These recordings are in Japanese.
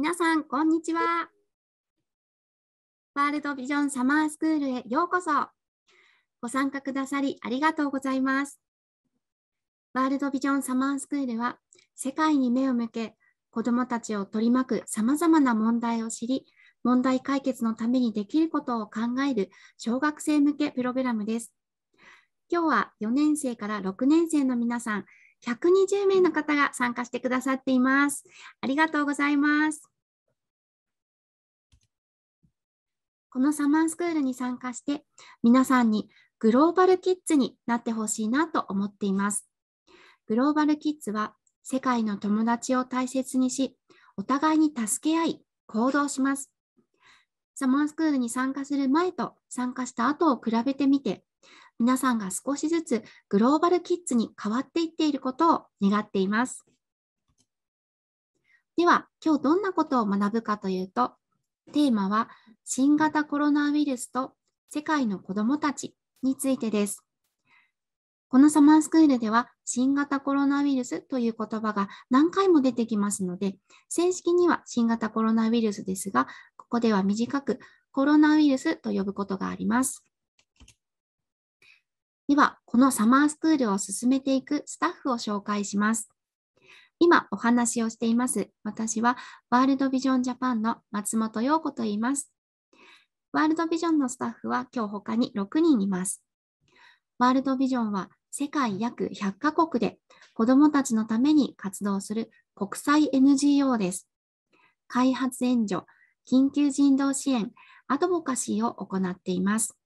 皆さん、こんにちは。ワールドビジョンサマースクールへようこそ。ご参加くださりありがとうございます。ワールドビジョンサマースクールは、世界に目を向け、子どもたちを取り巻くさまざまな問題を知り、問題解決のためにできることを考える小学生向けプログラムです。今日は4年生から6年生の皆さん、120名の方が参加してくださっています。ありがとうございます。このサマースクールに参加して、皆さんにグローバルキッズになってほしいなと思っています。グローバルキッズは世界の友達を大切にし、お互いに助け合い、行動します。サマースクールに参加する前と参加した後を比べてみて、皆さんが少しずつグローバルキッズに変わっていっていることを願っています。では、今日どんなことを学ぶかというと、テーマは新型コロナウイルスと世界の子どもたちについてです。このサマースクールでは新型コロナウイルスという言葉が何回も出てきますので、正式には新型コロナウイルスですが、ここでは短くコロナウイルスと呼ぶことがあります。では、このサマースクールを進めていくスタッフを紹介します。今お話をしています。私はワールドビジョンジャパンの松本陽子と言います。ワールドビジョンのスタッフは今日他に6人います。ワールドビジョンは世界約100カ国で子どもたちのために活動する国際 NGO です。開発援助、緊急人道支援、アドボカシーを行っています。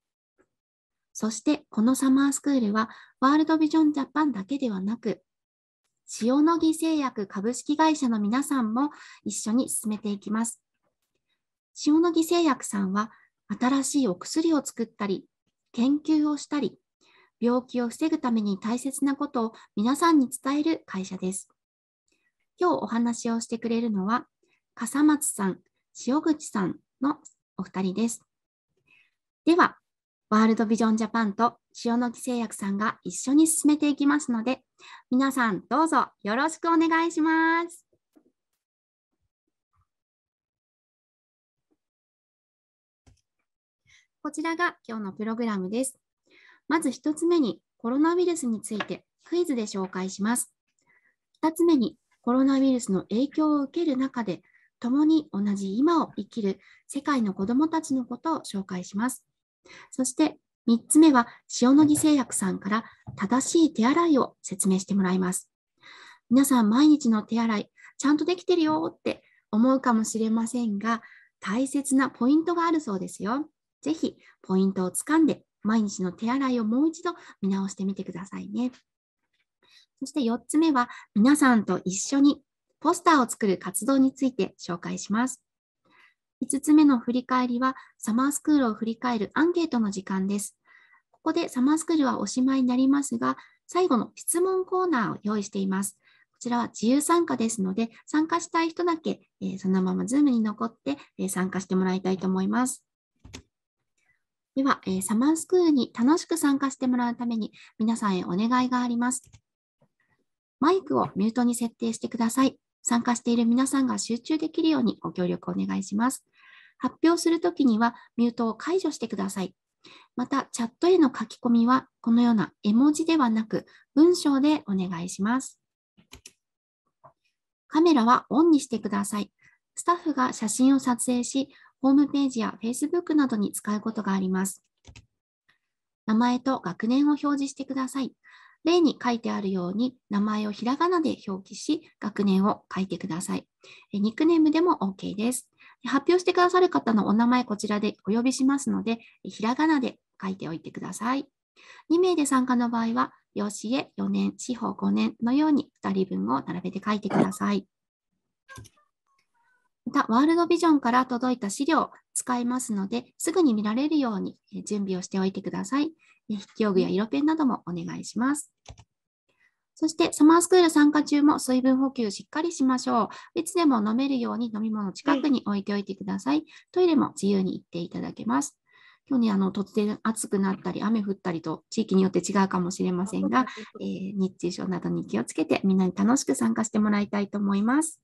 そしてこのサマースクールはワールドビジョンジャパンだけではなく、塩野義製薬株式会社の皆さんも一緒に進めていきます。塩野義製薬さんは新しいお薬を作ったり、研究をしたり、病気を防ぐために大切なことを皆さんに伝える会社です。今日お話をしてくれるのは、笠松さん、塩口さんのお二人です。では、ワールドビジョンジャパンと塩野義製薬さんが一緒に進めていきますので、皆さんどうぞよろしくお願いします。こちらが今日のプログラムです。まず1つ目にコロナウイルスについてクイズで紹介します。2つ目にコロナウイルスの影響を受ける中で、共に同じ今を生きる世界の子どもたちのことを紹介します。そして3つ目は塩野義製薬さんから正しい手洗いを説明してもらいます。皆さん毎日の手洗いちゃんとできてるよって思うかもしれませんが大切なポイントがあるそうですよ。ぜひポイントをつかんで毎日の手洗いをもう一度見直してみてくださいね。そして4つ目は皆さんと一緒にポスターを作る活動について紹介します。5つ目の振り返りは、サマースクールを振り返るアンケートの時間です。ここでサマースクールはおしまいになりますが、最後の質問コーナーを用意しています。こちらは自由参加ですので、参加したい人だけ、えー、そのまま Zoom に残って、えー、参加してもらいたいと思います。では、えー、サマースクールに楽しく参加してもらうために、皆さんへお願いがあります。マイクをミュートに設定してください。参加している皆さんが集中できるようにご協力お願いします。発表するときにはミュートを解除してください。また、チャットへの書き込みは、このような絵文字ではなく、文章でお願いします。カメラはオンにしてください。スタッフが写真を撮影し、ホームページや Facebook などに使うことがあります。名前と学年を表示してください。例に書いてあるように名前をひらがなで表記し、学年を書いてください。ニックネームでも OK です。発表してくださる方のお名前こちらでお呼びしますので、ひらがなで書いておいてください。2名で参加の場合は、養子へ4年、司法5年のように2人分を並べて書いてください。また、ワールドビジョンから届いた資料を使いますので、すぐに見られるように準備をしておいてください。筆記用具や色ペンなどもお願いします。そして、サマースクール参加中も水分補給しっかりしましょう。いつでも飲めるように飲み物近くに置いておいてください。はい、トイレも自由に行っていただけます。今日ね、あの突然暑くなったり、雨降ったりと地域によって違うかもしれませんが、えー、熱中症などに気をつけて、みんなに楽しく参加してもらいたいと思います。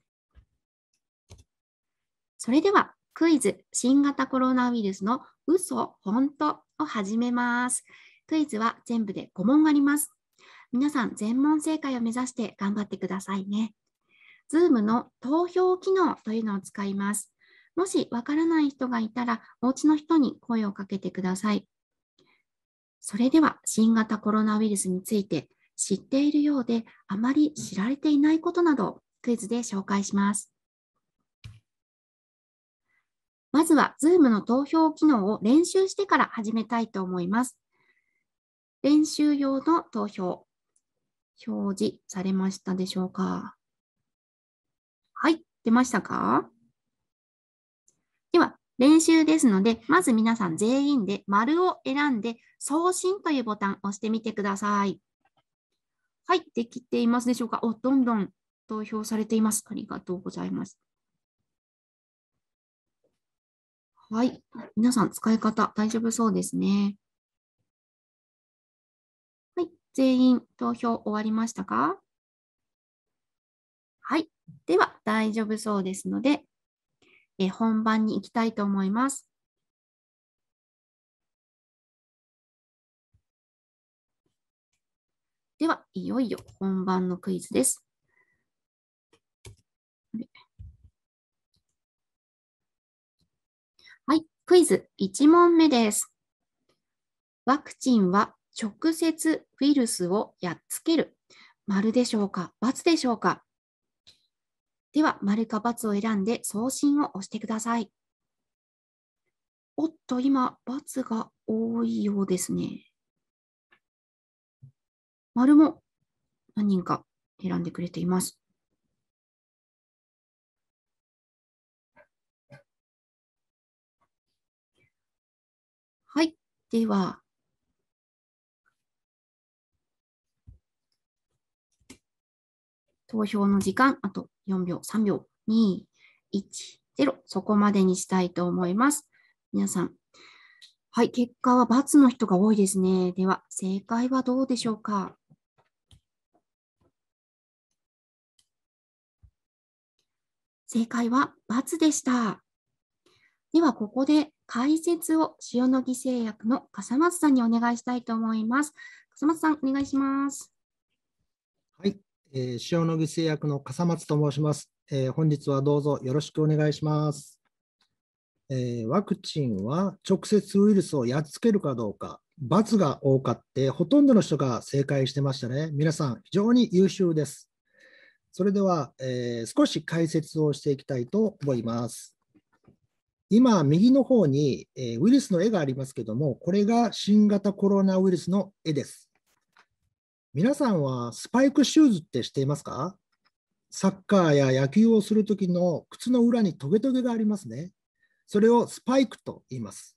それでは、クイズ、新型コロナウイルスの嘘、本当を始めます。クイズは全部で5問あります。皆さん、全問正解を目指して頑張ってくださいね。Zoom の投票機能というのを使います。もしわからない人がいたら、お家の人に声をかけてください。それでは、新型コロナウイルスについて、知っているようで、あまり知られていないことなど、クイズで紹介します。まずは、Zoom の投票機能を練習してから始めたいと思います。練習用の投票、表示されましたでしょうかはい、出ましたかでは、練習ですので、まず皆さん全員で丸を選んで、送信というボタンを押してみてください。はい、できていますでしょうかお、どんどん投票されています。ありがとうございます。はい、皆さん使い方大丈夫そうですね。全員投票終わりましたかはい。では、大丈夫そうですので、え本番に行きたいと思います。では、いよいよ本番のクイズです。はい、クイズ1問目です。ワクチンは直接ウイルスをやっつける。丸でしょうか×でしょうかでは、丸か×を選んで送信を押してください。おっと、今、×が多いようですね。丸も何人か選んでくれています。はい。では、投票の時間、あと4秒、3秒、2、1、0、そこまでにしたいと思います。皆さん。はい、結果は×の人が多いですね。では、正解はどうでしょうか正解は×でした。では、ここで解説を塩野義製薬の笠松さんにお願いしたいと思います。笠松さん、お願いします。はい、え塩野義製薬の笠松と申します、えー、本日はどうぞよろしくお願いします、えー、ワクチンは直接ウイルスをやっつけるかどうか、×が多かって、ほとんどの人が正解してましたね。皆さん、非常に優秀です。それでは、え少し解説をしていきたいと思います。今、右の方に、えウイルスの絵がありますけども、これが新型コロナウイルスの絵です。皆さんはスパイクシューズって知っていますかサッカーや野球をするときの靴の裏にトゲトゲがありますね。それをスパイクと言います。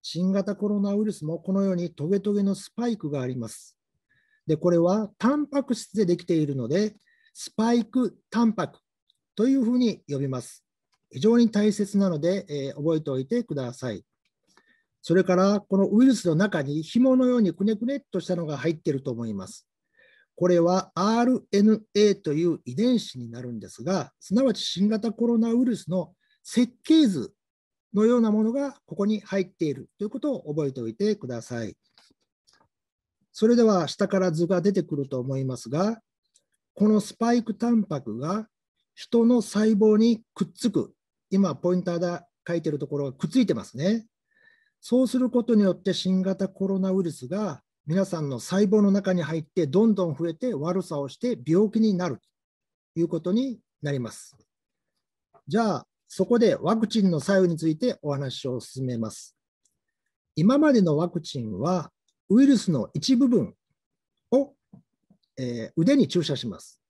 新型コロナウイルスもこのようにトゲトゲのスパイクがあります。で、これはタンパク質でできているので、スパイクタンパクというふうに呼びます。非常に大切なので、えー、覚えておいてください。それからこのウイルスの中に紐のようにくねくねっとしたのが入っていると思います。これは RNA という遺伝子になるんですが、すなわち新型コロナウイルスの設計図のようなものがここに入っているということを覚えておいてください。それでは下から図が出てくると思いますが、このスパイクタンパクが人の細胞にくっつく、今ポインターで書いてるところがくっついてますね。そうすることによって新型コロナウイルスが皆さんの細胞の中に入ってどんどん増えて悪さをして病気になるということになります。じゃあそこでワクチンの作用についてお話を進めます。今までのワクチンはウイルスの一部分を、えー、腕に注射します。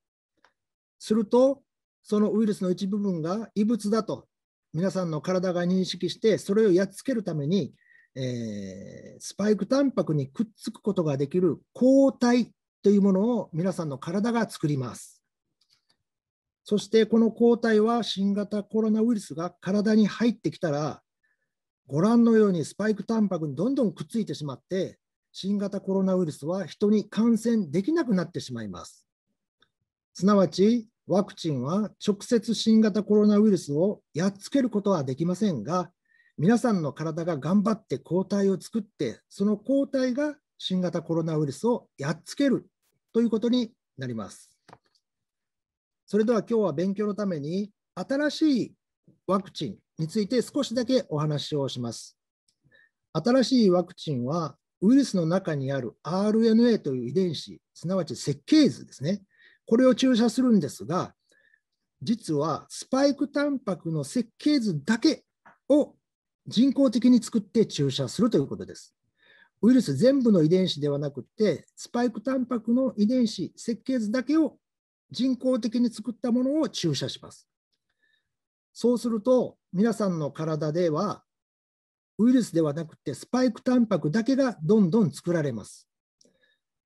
するとそのウイルスの一部分が異物だと皆さんの体が認識してそれをやっつけるためにえー、スパイクタンパクにくっつくことができる抗体というものを皆さんの体が作ります。そしてこの抗体は新型コロナウイルスが体に入ってきたらご覧のようにスパイクタンパクにどんどんくっついてしまって新型コロナウイルスは人に感染できなくなってしまいます。すなわちワクチンは直接新型コロナウイルスをやっつけることはできませんが皆さんの体が頑張って抗体を作って、その抗体が新型コロナウイルスをやっつけるということになります。それでは今日は勉強のために、新しいワクチンについて少しだけお話をします。新しいワクチンは、ウイルスの中にある RNA という遺伝子、すなわち設計図ですね。これを注射するんですが、実はスパイクタンパクの設計図だけを人工的に作って注射するということです。ウイルス全部の遺伝子ではなくて、スパイクタンパクの遺伝子、設計図だけを人工的に作ったものを注射します。そうすると、皆さんの体では、ウイルスではなくて、スパイクタンパクだけがどんどん作られます。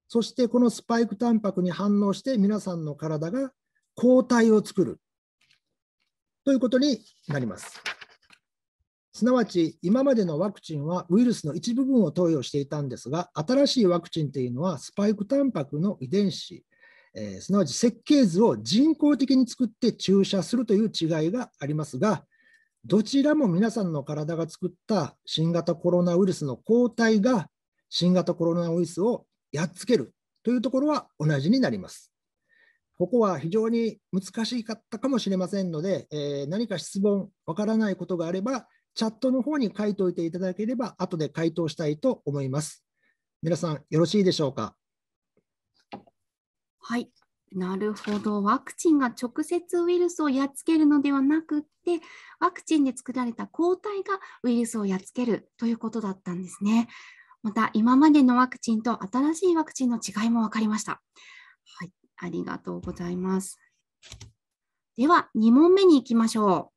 そして、このスパイクタンパクに反応して、皆さんの体が抗体を作るということになります。すなわち、今までのワクチンはウイルスの一部分を投与していたんですが、新しいワクチンというのはスパイクタンパクの遺伝子、えー、すなわち設計図を人工的に作って注射するという違いがありますが、どちらも皆さんの体が作った新型コロナウイルスの抗体が新型コロナウイルスをやっつけるというところは同じになります。ここは非常に難しかったかもしれませんので、えー、何か質問、わからないことがあれば、チャットの方に書いておいていただければ、後で回答したいと思います。皆さん、よろしいでしょうか。はい、なるほど。ワクチンが直接ウイルスをやっつけるのではなくって、ワクチンで作られた抗体がウイルスをやっつけるということだったんですね。また、今までのワクチンと新しいワクチンの違いも分かりました。はい、ありがとうございます。では、2問目に行きましょう。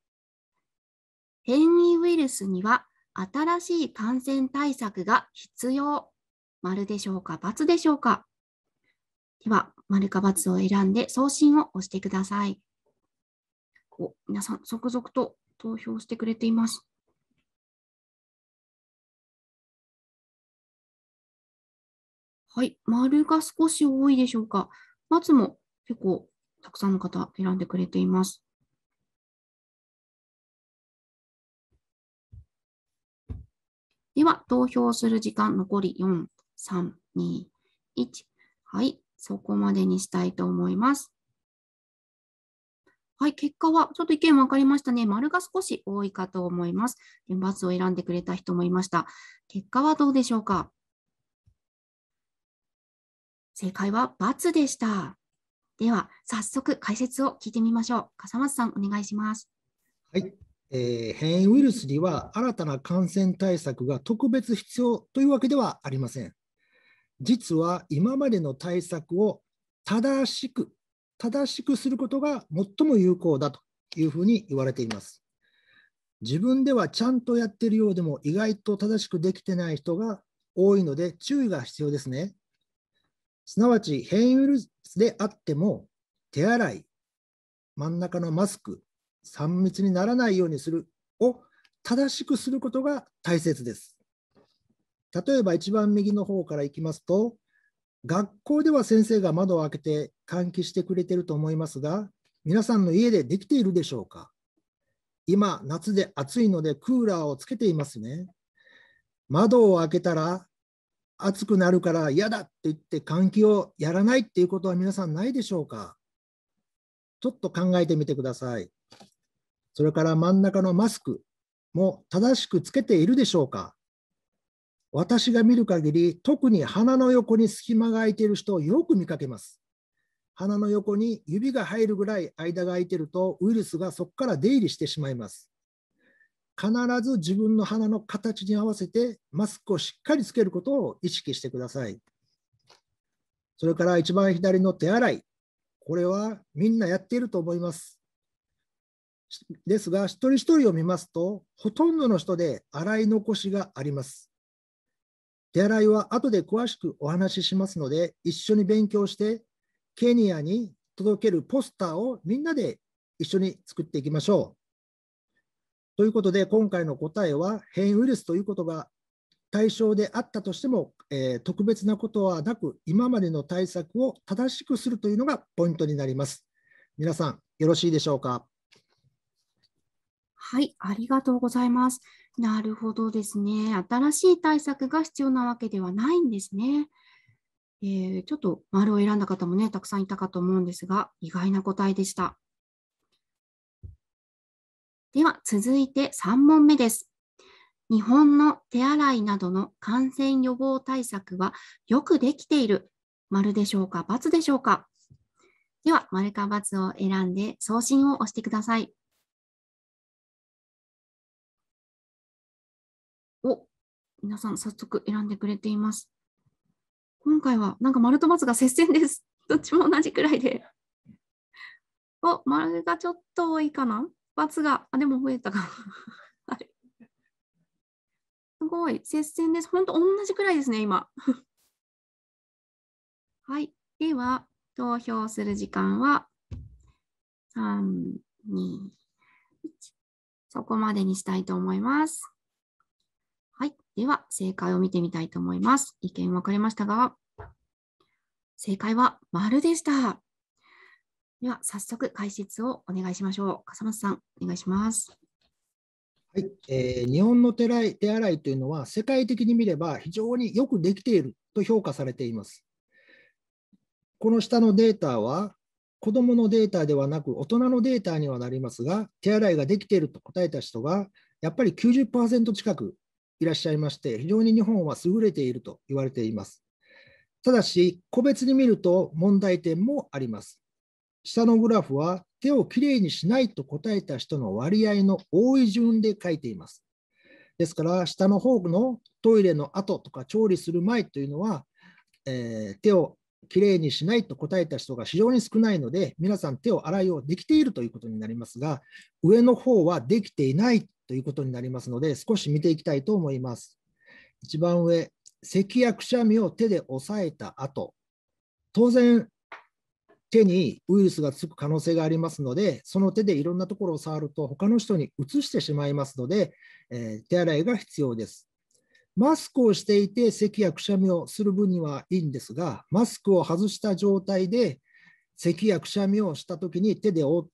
変異ウイルスには新しい感染対策が必要。丸でしょうか×でしょうかでは、丸か×を選んで送信を押してください。お、皆さん、続々と投票してくれています。はい、丸が少し多いでしょうか。×も結構たくさんの方選んでくれています。では、投票する時間残り4、3、2、1。はい、そこまでにしたいと思います。はい、結果は、ちょっと意見分かりましたね。丸が少し多いかと思います。×を選んでくれた人もいました。結果はどうでしょうか正解は×でした。では、早速解説を聞いてみましょう。笠松さん、お願いします。はい。えー、変異ウイルスには新たな感染対策が特別必要というわけではありません。実は今までの対策を正しく、正しくすることが最も有効だというふうに言われています。自分ではちゃんとやってるようでも意外と正しくできてない人が多いので注意が必要ですね。すなわち変異ウイルスであっても手洗い、真ん中のマスク、3密にならないようにするを正しくすることが大切です。例えば一番右の方からいきますと、学校では先生が窓を開けて換気してくれてると思いますが、皆さんの家でできているでしょうか今、夏で暑いのでクーラーをつけていますね。窓を開けたら暑くなるから嫌だって言って換気をやらないっていうことは皆さんないでしょうかちょっと考えてみてください。それから真ん中のマスクも正しくつけているでしょうか私が見る限り、特に鼻の横に隙間が空いている人をよく見かけます。鼻の横に指が入るぐらい間が空いていると、ウイルスがそこから出入りしてしまいます。必ず自分の鼻の形に合わせて、マスクをしっかりつけることを意識してください。それから一番左の手洗い。これはみんなやっていると思います。ですが、一人一人を見ますと、ほとんどの人で洗い残しがあります。手洗いは後で詳しくお話ししますので、一緒に勉強して、ケニアに届けるポスターをみんなで一緒に作っていきましょう。ということで、今回の答えは、変異ウイルスということが対象であったとしても、えー、特別なことはなく、今までの対策を正しくするというのがポイントになります。皆さん、よろしいでしょうか。はい、ありがとうございます。なるほどですね。新しい対策が必要なわけではないんですね。えー、ちょっと丸を選んだ方もね、たくさんいたかと思うんですが、意外な答えでした。では、続いて3問目です。日本の手洗いなどの感染予防対策はよくできている。丸でしょうか、×でしょうか。では、丸か×を選んで送信を押してください。皆さん早速選んでくれています。今回はなんか丸と松が接戦です。どっちも同じくらいで。お、丸がちょっと多いかな松が、あ、でも増えたか はい、すごい、接戦です。本当同じくらいですね、今。はい。では、投票する時間は、3、2、1。そこまでにしたいと思います。では、正解を見てみたいと思います。意見分かれましたが、正解は丸でした。では、早速解説をお願いしましょう。笠松さん、お願いします。はいえー、日本の手手洗いというのは、世界的に見れば非常によくできていると評価されています。この下のデータは、子どものデータではなく大人のデータにはなりますが、手洗いができていると答えた人が、やっぱり90%近くいらっしゃいまして、非常に日本は優れていると言われています。ただし、個別に見ると問題点もあります。下のグラフは、手をきれいにしないと答えた人の割合の多い順で書いています。ですから、下の方のトイレの後とか調理する前というのは、えー、手をきれいにしないと答えた人が非常に少ないので、皆さん手を洗いをできているということになりますが、上の方はできていないということになりますので、少し見ていきたいと思います。一番上、咳やくしゃみを手で押さえた後、当然、手にウイルスがつく可能性がありますので、その手でいろんなところを触ると、他の人にうつしてしまいますので、えー、手洗いが必要です。マスクをしていて、咳やくしゃみをする分にはいいんですが、マスクを外した状態で、咳やくしゃみをしたときに手でお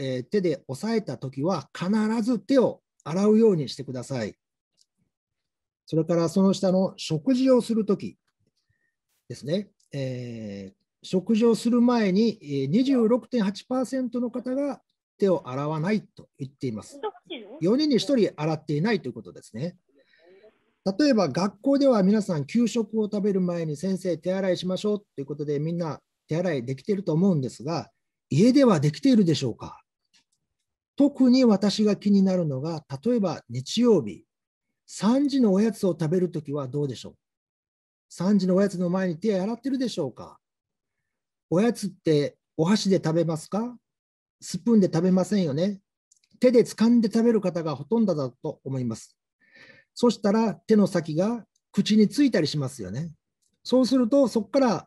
えー、手で押さえたときは、必ず手を洗うようにしてください。それからその下の食事をするときですね、えー、食事をする前に26.8%の方が手を洗わないと言っています。4人に1人洗っていないということですね。例えば学校では皆さん給食を食べる前に先生手洗いしましょうということでみんな手洗いできていると思うんですが家ではできているでしょうか特に私が気になるのが、例えば日曜日、3時のおやつを食べるときはどうでしょう ?3 時のおやつの前に手洗ってるでしょうかおやつってお箸で食べますかスプーンで食べませんよね。手で掴んで食べる方がほとんどだと思います。そしたら手の先が口についたりしますよね。そうするとそこから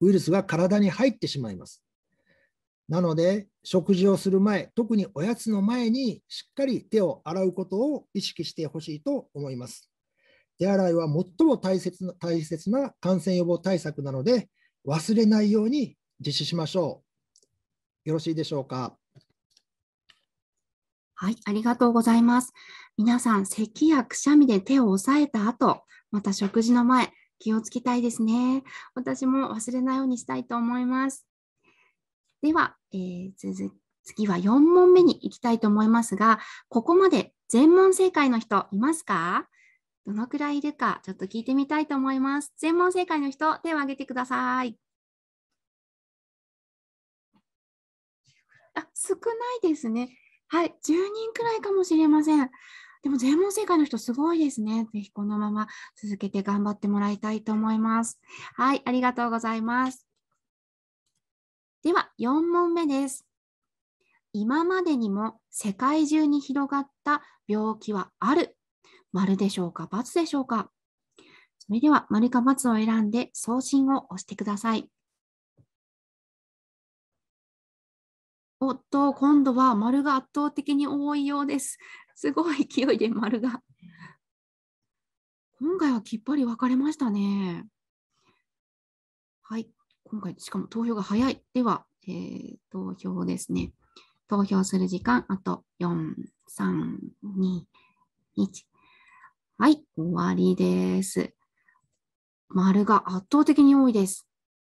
ウイルスが体に入ってしまいます。なので、食事をする前、特におやつの前にしっかり手を洗うことを意識してほしいと思います。手洗いは最も大切な大切な感染予防対策なので、忘れないように実施しましょう。よろしいでしょうか。はい、ありがとうございます。皆さん、咳やくしゃみで手を押さえた後、また食事の前、気をつけたいですね。私も忘れないようにしたいと思います。では、えー、続次は4問目に行きたいと思いますが、ここまで全問正解の人いますかどのくらいいるか、ちょっと聞いてみたいと思います。全問正解の人、手を挙げてください。あ、少ないですね。はい、10人くらいかもしれません。でも全問正解の人すごいですね。ぜひこのまま続けて頑張ってもらいたいと思います。はい、ありがとうございます。では4問目です。今までにも世界中に広がった病気はある。丸でしょうか×でしょうかそれでは丸か×を選んで送信を押してください。おっと、今度は丸が圧倒的に多いようです。すごい勢いで丸が。今回はきっぱり分かれましたね。はい。今回、しかも投票が早い。では、えー、投票ですね。投票する時間、あと4、3、2、1。はい、終わりです。丸が圧倒的に多いです。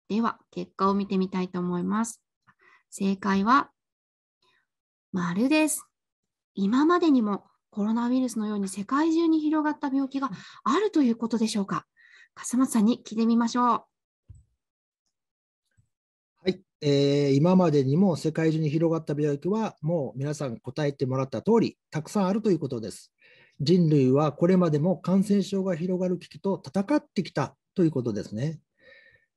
では、結果を見てみたいと思います。正解は、丸です。今までにもコロナウイルスのように世界中に広がった病気があるということでしょうか。笠松さんに聞いてみましょう。えー、今までにも世界中に広がった病気はもう皆さん答えてもらった通りたくさんあるということです。人類はこれまでも感染症が広がる危機と戦ってきたということですね。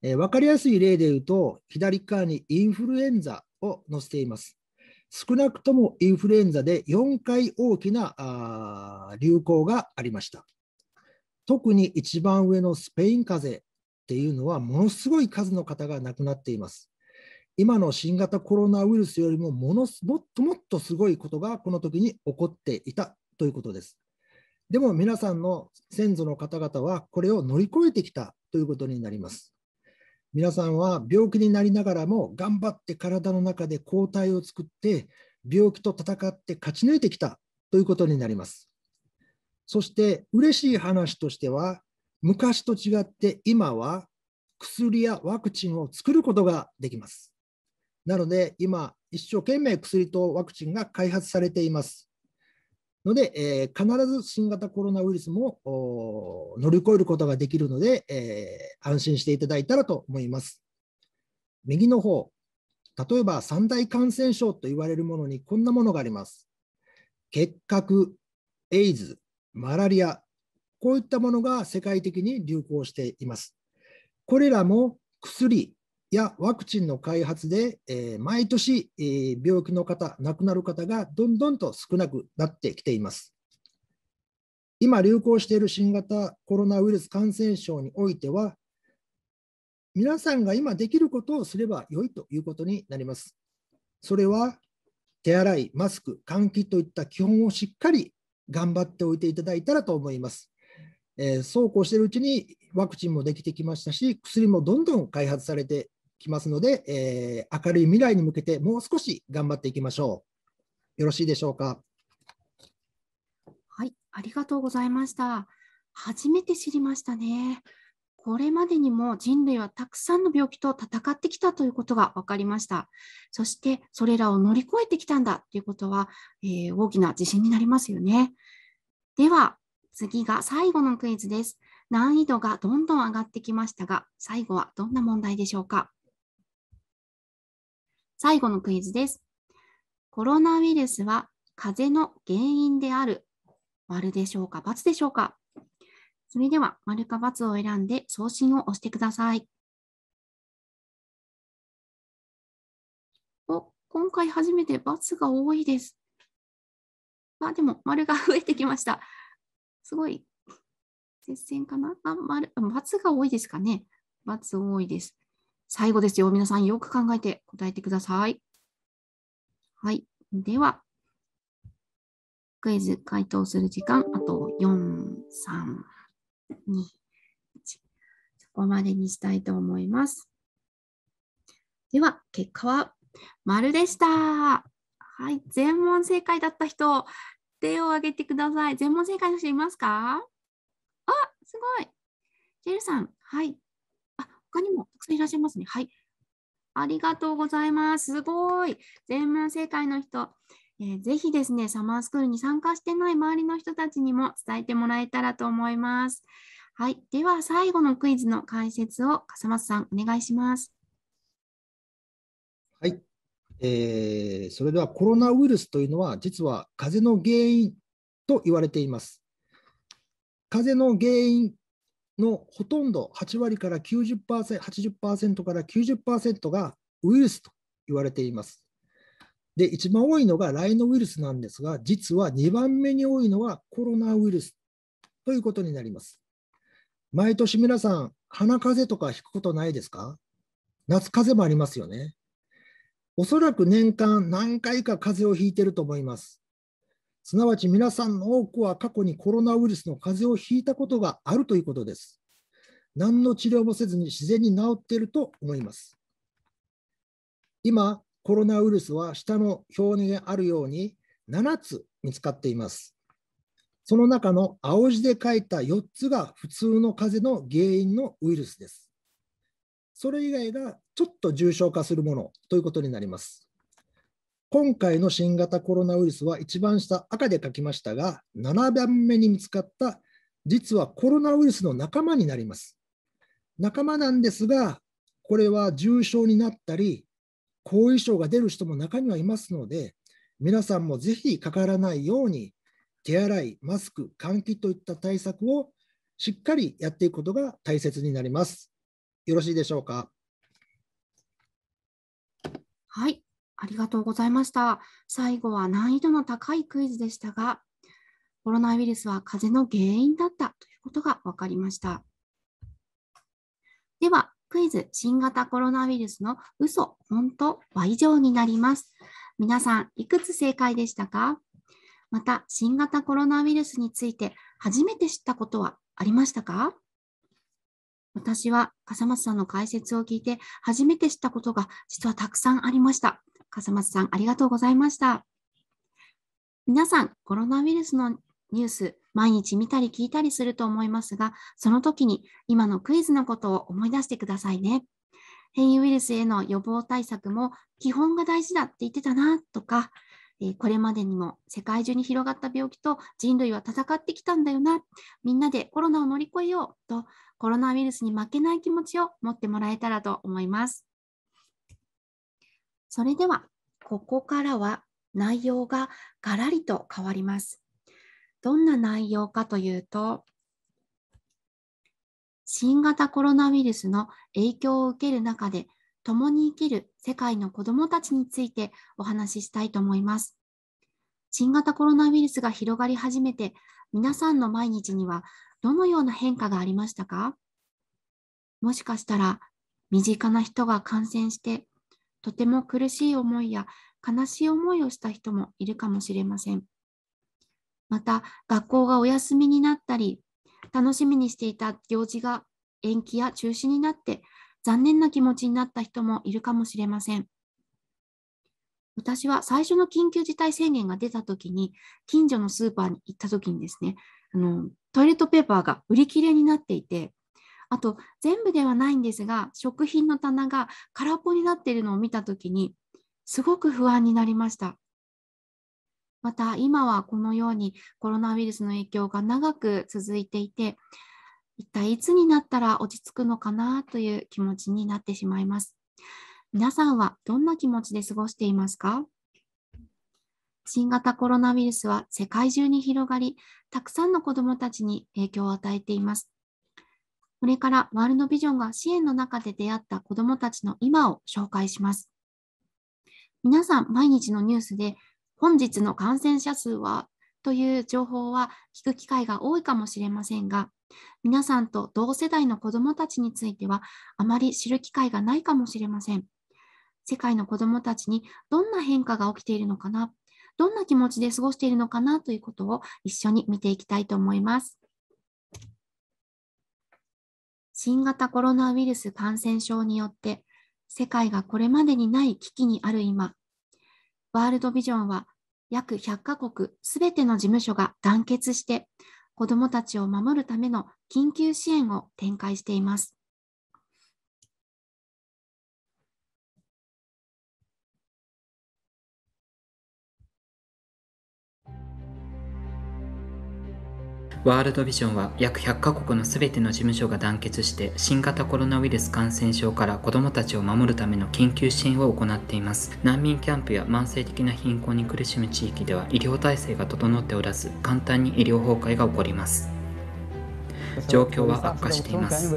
えー、分かりやすい例で言うと左側にインフルエンザを載せています。少なくともインフルエンザで4回大きな流行がありました。特に一番上のスペイン風邪っていうのはものすごい数の方が亡くなっています。今の新型コロナウイルスよりもものもっともっとすごいことがこの時に起こっていたということです。でも皆さんの先祖の方々はこれを乗り越えてきたということになります。皆さんは病気になりながらも頑張って体の中で抗体を作って病気と戦って勝ち抜いてきたということになります。そして嬉しい話としては昔と違って今は薬やワクチンを作ることができます。なので、今、一生懸命薬とワクチンが開発されています。ので、えー、必ず新型コロナウイルスも乗り越えることができるので、えー、安心していただいたらと思います。右の方、例えば三大感染症と言われるものにこんなものがあります。結核、エイズ、マラリア、こういったものが世界的に流行しています。これらも薬、やワクチンの開発で、えー、毎年、えー、病気の方、亡くなる方がどんどんと少なくなってきています。今流行している新型コロナウイルス感染症においては、皆さんが今できることをすれば良いということになります。それは手洗い、マスク、換気といった基本をしっかり頑張っておいていただいたらと思います。えー、そうこうしているうちにワクチンもできてきましたし、薬もどんどん開発されてきますので、えー、明るい未来に向けてもう少し頑張っていきましょう。よろしいでしょうか。はい、ありがとうございました。初めて知りましたね。これまでにも人類はたくさんの病気と戦ってきたということが分かりました。そしてそれらを乗り越えてきたんだということは、えー、大きな自信になりますよね。では次が最後のクイズです。難易度がどんどん上がってきましたが、最後はどんな問題でしょうか最後のクイズです。コロナウイルスは風邪の原因である。丸でしょうか×でしょうかそれでは、丸か×を選んで送信を押してください。お、今回初めて×が多いです。あ、でも、丸が増えてきました。すごい、接戦かなあ、丸、×が多いですかね。×多いです。最後ですよ。皆さんよく考えて答えてください。はい。では、クイズ回答する時間、あと4、3、2、1。そこまでにしたいと思います。では、結果は丸でした。はい。全問正解だった人、手を挙げてください。全問正解の人いますかあ、すごい。ジェルさん、はい。他にもたくさんいらっしゃいますね。はい。ありがとうございます。すごい。全問正解の人。えー、ぜひですね、サマースクールに参加してない周りの人たちにも伝えてもらえたらと思います。はい。では、最後のクイズの解説を笠松さん、お願いします。はい。えー、それではコロナウイルスというのは、実は風邪の原因と言われています。風邪の原因のほとんど8割から 90%, 80%から90%がウイルスと言われています。で、一番多いのがライノウイルスなんですが、実は2番目に多いのがコロナウイルスということになります。毎年皆さん、鼻風邪とか引くことないですか夏風邪もありますよね。おそらく年間何回か風邪をひいてると思います。すなわち皆さんの多くは過去にコロナウイルスの風邪をひいたことがあるということです。何の治療もせずに自然に治っていると思います。今、コロナウイルスは下の表にあるように7つ見つかっています。その中の青字で書いた4つが普通の風邪の原因のウイルスです。それ以外がちょっと重症化するものということになります。今回の新型コロナウイルスは一番下赤で書きましたが7番目に見つかった実はコロナウイルスの仲間になります仲間なんですがこれは重症になったり後遺症が出る人も中にはいますので皆さんもぜひかからないように手洗いマスク換気といった対策をしっかりやっていくことが大切になりますよろしいでしょうかはいありがとうございました。最後は難易度の高いクイズでしたが、コロナウイルスは風邪の原因だったということが分かりました。では、クイズ、新型コロナウイルスの嘘、本当は以上になります。皆さん、いくつ正解でしたかまた、新型コロナウイルスについて初めて知ったことはありましたか私は笠松さんの解説を聞いて初めて知ったことが実はたくさんありました。笠松さん、ありがとうございました。皆さん、コロナウイルスのニュース、毎日見たり聞いたりすると思いますが、その時に今のクイズのことを思い出してくださいね。変異ウイルスへの予防対策も基本が大事だって言ってたなとか、えこれまでにも世界中に広がった病気と人類は戦ってきたんだよな、みんなでコロナを乗り越えようと、コロナウイルスに負けない気持ちを持ってもらえたらと思います。それでは、ここからは内容がガラリと変わります。どんな内容かというと、新型コロナウイルスの影響を受ける中で、共に生きる世界の子どもたちについてお話ししたいと思います。新型コロナウイルスが広がり始めて、皆さんの毎日にはどのような変化がありましたかもしかしたら、身近な人が感染してとても苦しい思いや悲しい思いをした人もいるかもしれません。また、学校がお休みになったり、楽しみにしていた行事が延期や中止になって残念な気持ちになった人もいるかもしれません。私は最初の緊急事態宣言が出た時に、近所のスーパーに行った時にですね、あのトイレットペーパーが売り切れになっていて、あと全部ではないんですが食品の棚が空っぽになっているのを見た時にすごく不安になりました。また今はこのようにコロナウイルスの影響が長く続いていて一体いつになったら落ち着くのかなという気持ちになってしまいます。皆さんはどんな気持ちで過ごしていますか新型コロナウイルスは世界中に広がり、たくさんの子どもたちに影響を与えています。これからワールドビジョンが支援の中で出会った子どもたちの今を紹介します。皆さん、毎日のニュースで、本日の感染者数はという情報は聞く機会が多いかもしれませんが、皆さんと同世代の子どもたちについては、あまり知る機会がないかもしれません。世界の子どもたちにどんな変化が起きているのかな、どんな気持ちで過ごしているのかなということを一緒に見ていきたいと思います。新型コロナウイルス感染症によって世界がこれまでにない危機にある今、ワールドビジョンは約100カ国すべての事務所が団結して子どもたちを守るための緊急支援を展開しています。ワールドビジョンは約100カ国の全ての事務所が団結して新型コロナウイルス感染症から子どもたちを守るための緊急支援を行っています難民キャンプや慢性的な貧困に苦しむ地域では医療体制が整っておらず簡単に医療崩壊が起こります状況は悪化しています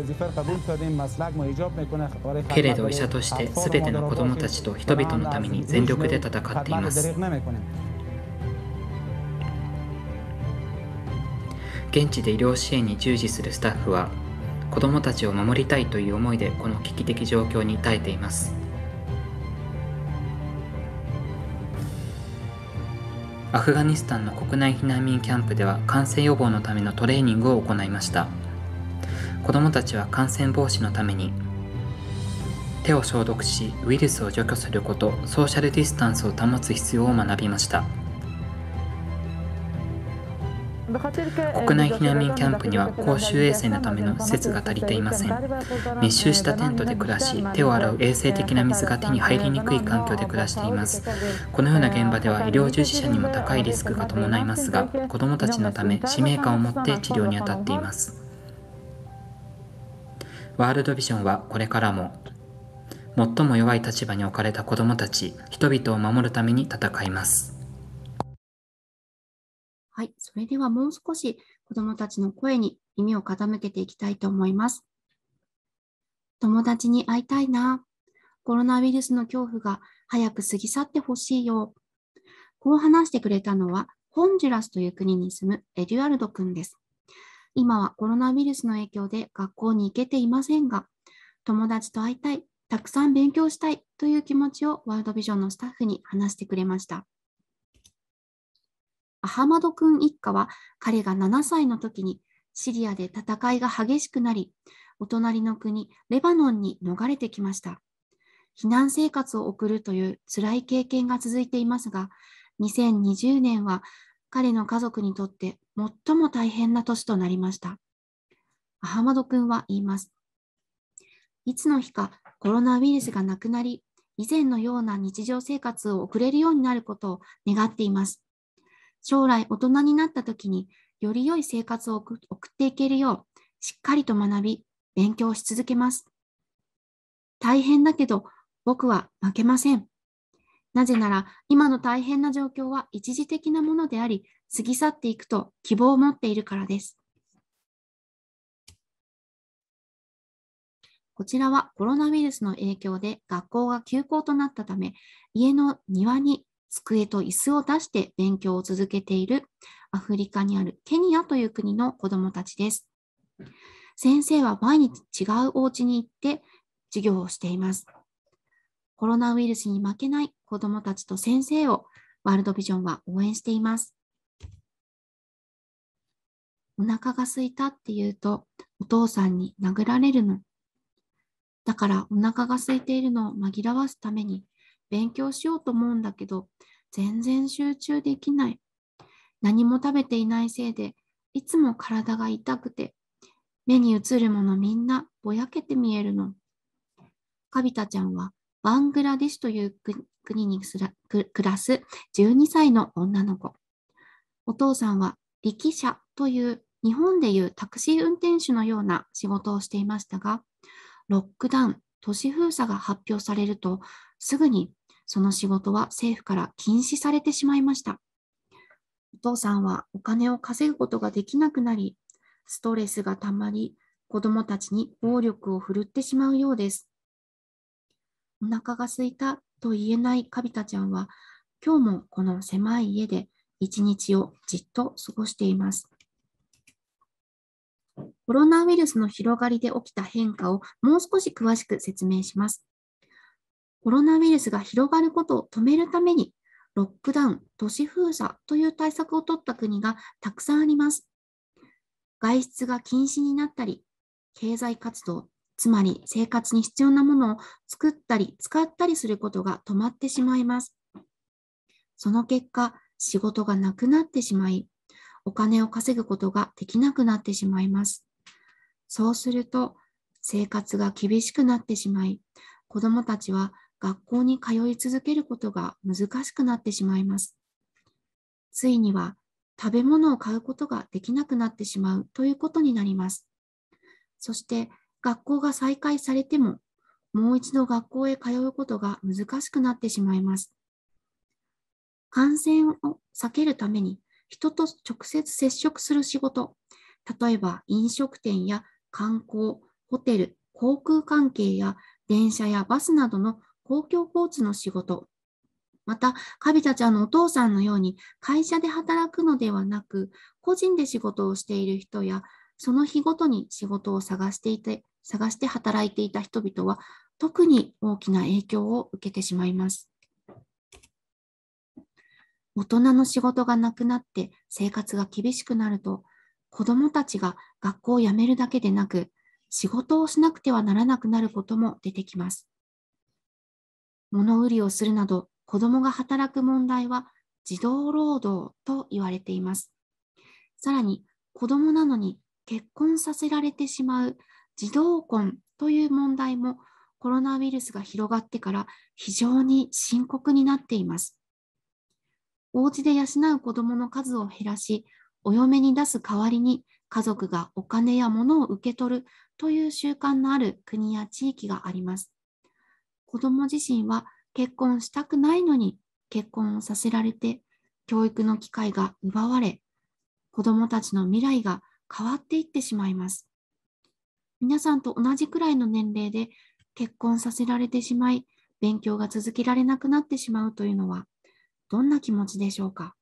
けれど医者として全ての子どもたちと人々のために全力で戦っています現地で医療支援に従事するスタッフは子どもたちを守りたいという思いでこの危機的状況に耐えていますアフガニスタンの国内避難民キャンプでは感染予防のためのトレーニングを行いました子どもたちは感染防止のために手を消毒しウイルスを除去することソーシャルディスタンスを保つ必要を学びました国内避難民キャンプには公衆衛生のための施設が足りていません密集したテントで暮らし手を洗う衛生的な水が手に入りにくい環境で暮らしていますこのような現場では医療従事者にも高いリスクが伴いますが子どもたちのため使命感を持って治療に当たっていますワールドビジョンはこれからも最も弱い立場に置かれた子どもたち人々を守るために戦いますはい、それではもう少し子どもたちの声に耳を傾けていきたいと思います。友達に会いたいな。コロナウイルスの恐怖が早く過ぎ去ってほしいよ。こう話してくれたのは、ホンジュラスという国に住むエデュアルド君です。今はコロナウイルスの影響で学校に行けていませんが、友達と会いたい、たくさん勉強したいという気持ちをワールドビジョンのスタッフに話してくれました。アハマド君一家は彼が7歳の時にシリアで戦いが激しくなり、お隣の国レバノンに逃れてきました。避難生活を送るという辛い経験が続いていますが、2020年は彼の家族にとって最も大変な年となりました。アハマド君は言います。いつの日かコロナウイルスがなくなり、以前のような日常生活を送れるようになることを願っています。将来大人になった時により良い生活を送っていけるよう、しっかりと学び、勉強し続けます。大変だけど、僕は負けません。なぜなら、今の大変な状況は一時的なものであり、過ぎ去っていくと希望を持っているからです。こちらはコロナウイルスの影響で学校が休校となったため、家の庭に机と椅子を出して勉強を続けているアフリカにあるケニアという国の子どもたちです。先生は毎日違うお家に行って授業をしています。コロナウイルスに負けない子どもたちと先生をワールドビジョンは応援しています。お腹が空いたって言うとお父さんに殴られるの。だからお腹が空いているのを紛らわすために勉強しようと思うんだけど、全然集中できない。何も食べていないせいで、いつも体が痛くて、目に映るものみんなぼやけて見えるの。カビタちゃんはバングラデシュという国に暮らす12歳の女の子。お父さんは力車という日本でいうタクシー運転手のような仕事をしていましたが、ロックダウン、都市封鎖が発表されると、すぐにその仕事は政府から禁止されてしまいました。お父さんはお金を稼ぐことができなくなり、ストレスがたまり、子供たちに暴力を振るってしまうようです。お腹が空いたと言えないカビタちゃんは、今日もこの狭い家で一日をじっと過ごしています。コロナウイルスの広がりで起きた変化をもう少し詳しく説明します。コロナウイルスが広がることを止めるために、ロックダウン、都市封鎖という対策を取った国がたくさんあります。外出が禁止になったり、経済活動、つまり生活に必要なものを作ったり使ったりすることが止まってしまいます。その結果、仕事がなくなってしまい、お金を稼ぐことができなくなってしまいます。そうすると、生活が厳しくなってしまい、子どもたちは学校に通い続けることが難しくなってしまいます。ついには食べ物を買うことができなくなってしまうということになります。そして学校が再開されても、もう一度学校へ通うことが難しくなってしまいます。感染を避けるために人と直接接触する仕事、例えば飲食店や観光、ホテル、航空関係や電車やバスなどの公共交通の仕事、また、カビタちゃんのお父さんのように会社で働くのではなく、個人で仕事をしている人や、その日ごとに仕事を探していて、探して働いていた人々は、特に大きな影響を受けてしまいます。大人の仕事がなくなって生活が厳しくなると、子どもたちが学校を辞めるだけでなく、仕事をしなくてはならなくなることも出てきます。物売りをするなど子どもが働く問題は児童労働と言われています。さらに子どもなのに結婚させられてしまう児童婚という問題もコロナウイルスが広がってから非常に深刻になっています。お家で養う子どもの数を減らし、お嫁に出す代わりに家族がお金や物を受け取るという習慣のある国や地域があります。子供自身は結婚したくないのに結婚をさせられて、教育の機会が奪われ、子供たちの未来が変わっていってしまいます。皆さんと同じくらいの年齢で結婚させられてしまい、勉強が続けられなくなってしまうというのは、どんな気持ちでしょうか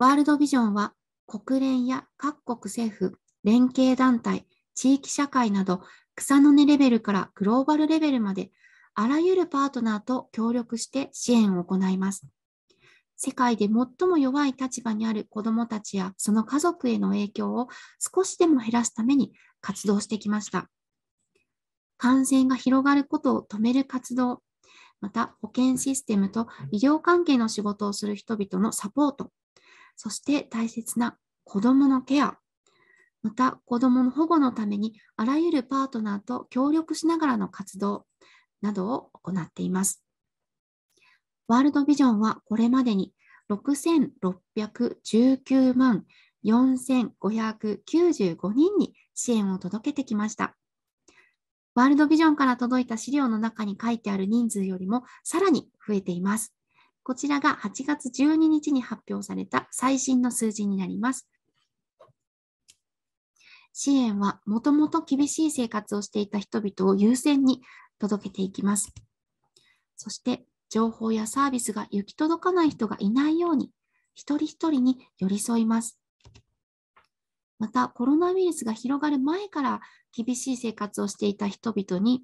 ワールドビジョンは国連や各国政府、連携団体、地域社会など、草の根レベルからグローバルレベルまで、あらゆるパートナーと協力して支援を行います。世界で最も弱い立場にある子どもたちやその家族への影響を少しでも減らすために活動してきました。感染が広がることを止める活動、また保健システムと医療関係の仕事をする人々のサポート、そして大切な子どものケア、また、子どもの保護のためにあらゆるパートナーと協力しながらの活動などを行っています。ワールドビジョンはこれまでに6619万4595人に支援を届けてきました。ワールドビジョンから届いた資料の中に書いてある人数よりもさらに増えています。こちらが8月12日に発表された最新の数字になります。支援はもともと厳しい生活をしていた人々を優先に届けていきます。そして情報やサービスが行き届かない人がいないように一人一人に寄り添います。またコロナウイルスが広がる前から厳しい生活をしていた人々に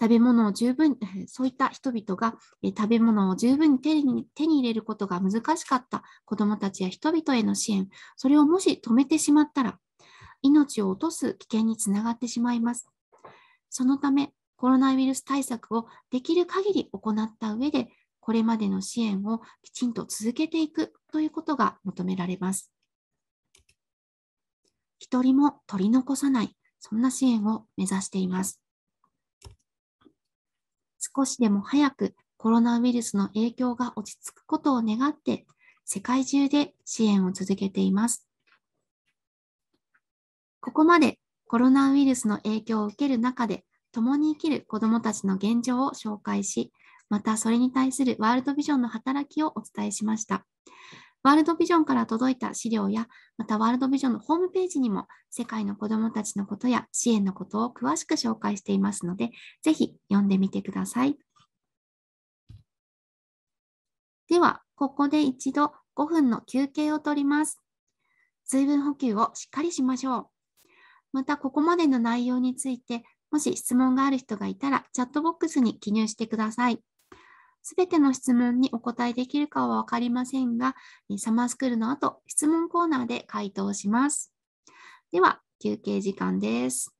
食べ物を十分、そういった人々が食べ物を十分に手に手に入れることが難しかった子どもたちや人々への支援、それをもし止めてしまったら、命を落とす危険につながってしまいます。そのため、コロナウイルス対策をできる限り行った上で、これまでの支援をきちんと続けていくということが求められます。一人も取り残さない、そんな支援を目指しています。少しでも早くコロナウイルスの影響が落ち着くことを願って、世界中で支援を続けています。ここまでコロナウイルスの影響を受ける中で、共に生きる子どもたちの現状を紹介し、またそれに対するワールドビジョンの働きをお伝えしました。ワールドビジョンから届いた資料や、またワールドビジョンのホームページにも、世界の子どもたちのことや支援のことを詳しく紹介していますので、ぜひ読んでみてください。では、ここで一度5分の休憩を取ります。水分補給をしっかりしましょう。また、ここまでの内容について、もし質問がある人がいたら、チャットボックスに記入してください。すべての質問にお答えできるかはわかりませんが、サマースクールの後、質問コーナーで回答します。では、休憩時間です。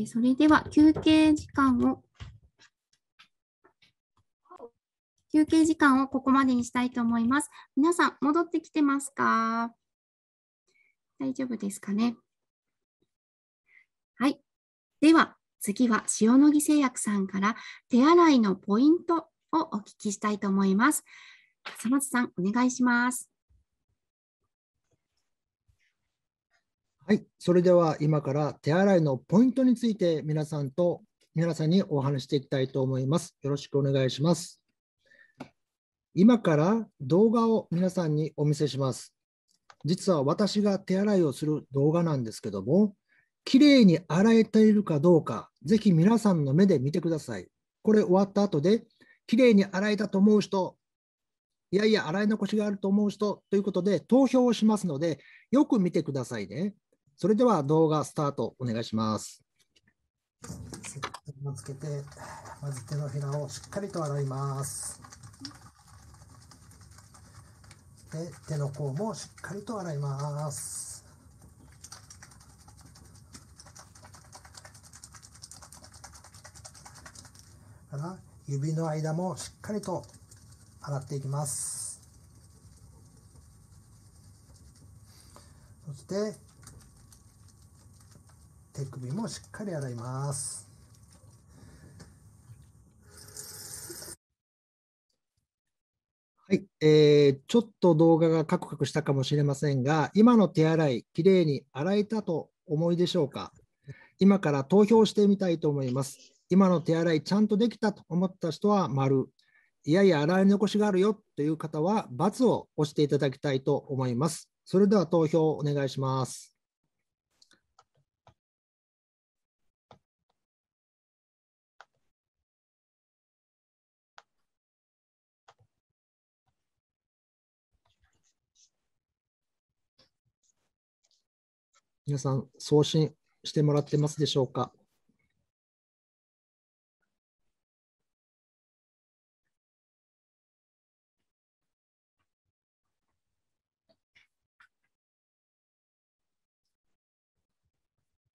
えそれでは休憩時間を休憩時間をここまでにしたいと思います。皆さん、戻ってきてますか大丈夫ですかねはい。では、次は塩野義製薬さんから手洗いのポイントをお聞きしたいと思います。笠松さん、お願いします。はい、それでは今から手洗いのポイントについて皆さんと皆さんにお話していきたいと思います。よろしくお願いします。今から動画を皆さんにお見せします。実は私が手洗いをする動画なんですけども、きれいに洗えているかどうか、ぜひ皆さんの目で見てください。これ終わった後で、きれいに洗えたと思う人、いやいや、洗い残しがあると思う人ということで、投票をしますので、よく見てくださいね。それでは動画スタートお願いします。をつけて、まず手のひらをしっかりと洗います。で、手の甲もしっかりと洗います。指の間もしっかりと洗っていきます。そして手首もしっかり洗います。はい、えー、ちょっと動画がカクカクしたかもしれませんが、今の手洗い、きれいに洗えたと思いでしょうか。今から投票してみたいと思います。今の手洗いちゃんとできたと思った人は丸、いやいや洗い残しがあるよという方は×を押していただきたいと思います。それでは投票お願いします。皆さん送信してもらってますでしょうか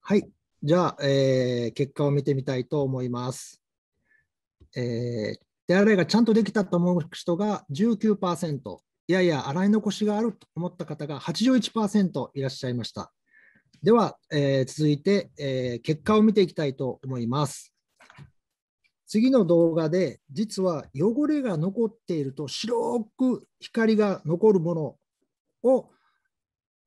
はい。じゃあ、えー、結果を見てみたいと思います。えー、手洗いがちゃんとできたと思う人が19%、いやいや、洗い残しがあると思った方が81%いらっしゃいました。では、えー、続いて、えー、結果を見ていきたいと思います。次の動画で、実は汚れが残っていると白く光が残るものを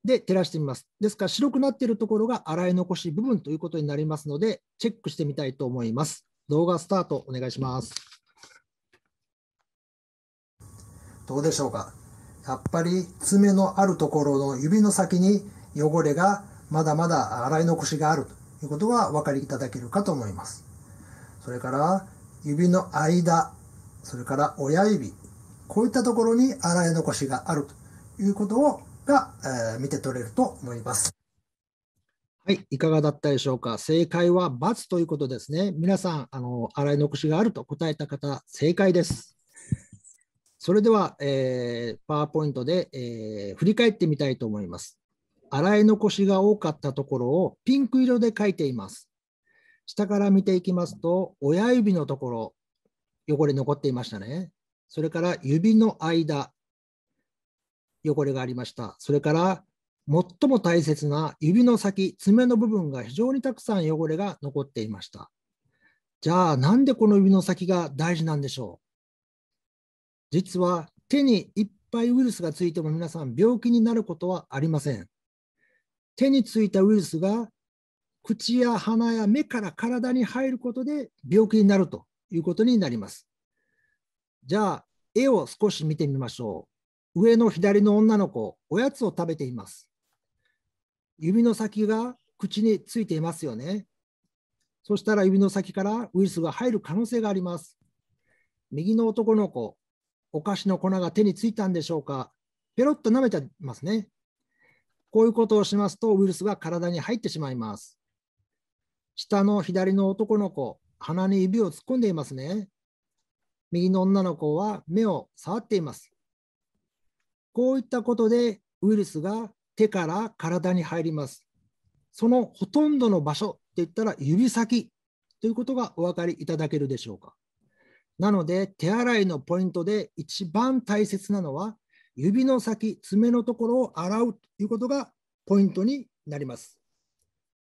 で照らしてみます。ですから、白くなっているところが洗い残し部分ということになりますので、チェックしてみたいと思います。動画スタートお願いします。どうでしょうか。やっぱり爪のあるところの指の先に汚れがまだまだ洗い残しがあるということがお分かりいただけるかと思います。それから、指の間、それから親指、こういったところに洗い残しがあるということをが、えー、見て取れると思います。はい、いかがだったでしょうか。正解は×ということですね。皆さん、あの洗い残しがあると答えた方、正解です。それでは、えー、パワーポイントで、えー、振り返ってみたいと思います。洗い残しが多かったところをピンク色で書いています。下から見ていきますと、親指のところ、汚れ残っていましたね。それから指の間、汚れがありました。それから最も大切な指の先、爪の部分が非常にたくさん汚れが残っていました。じゃあなんでこの指の先が大事なんでしょう実は手にいっぱいウイルスがついても皆さん病気になることはありません。手についたウイルスが口や鼻や目から体に入ることで病気になるということになります。じゃあ、絵を少し見てみましょう。上の左の女の子、おやつを食べています。指の先が口についていますよね。そしたら指の先からウイルスが入る可能性があります。右の男の子、お菓子の粉が手についたんでしょうか。ペロッと舐めてますね。こういうことをしますとウイルスが体に入ってしまいます。下の左の男の子、鼻に指を突っ込んでいますね。右の女の子は目を触っています。こういったことでウイルスが手から体に入ります。そのほとんどの場所って言ったら指先ということがお分かりいただけるでしょうか。なので手洗いのポイントで一番大切なのは指の先、爪のところを洗うということがポイントになります。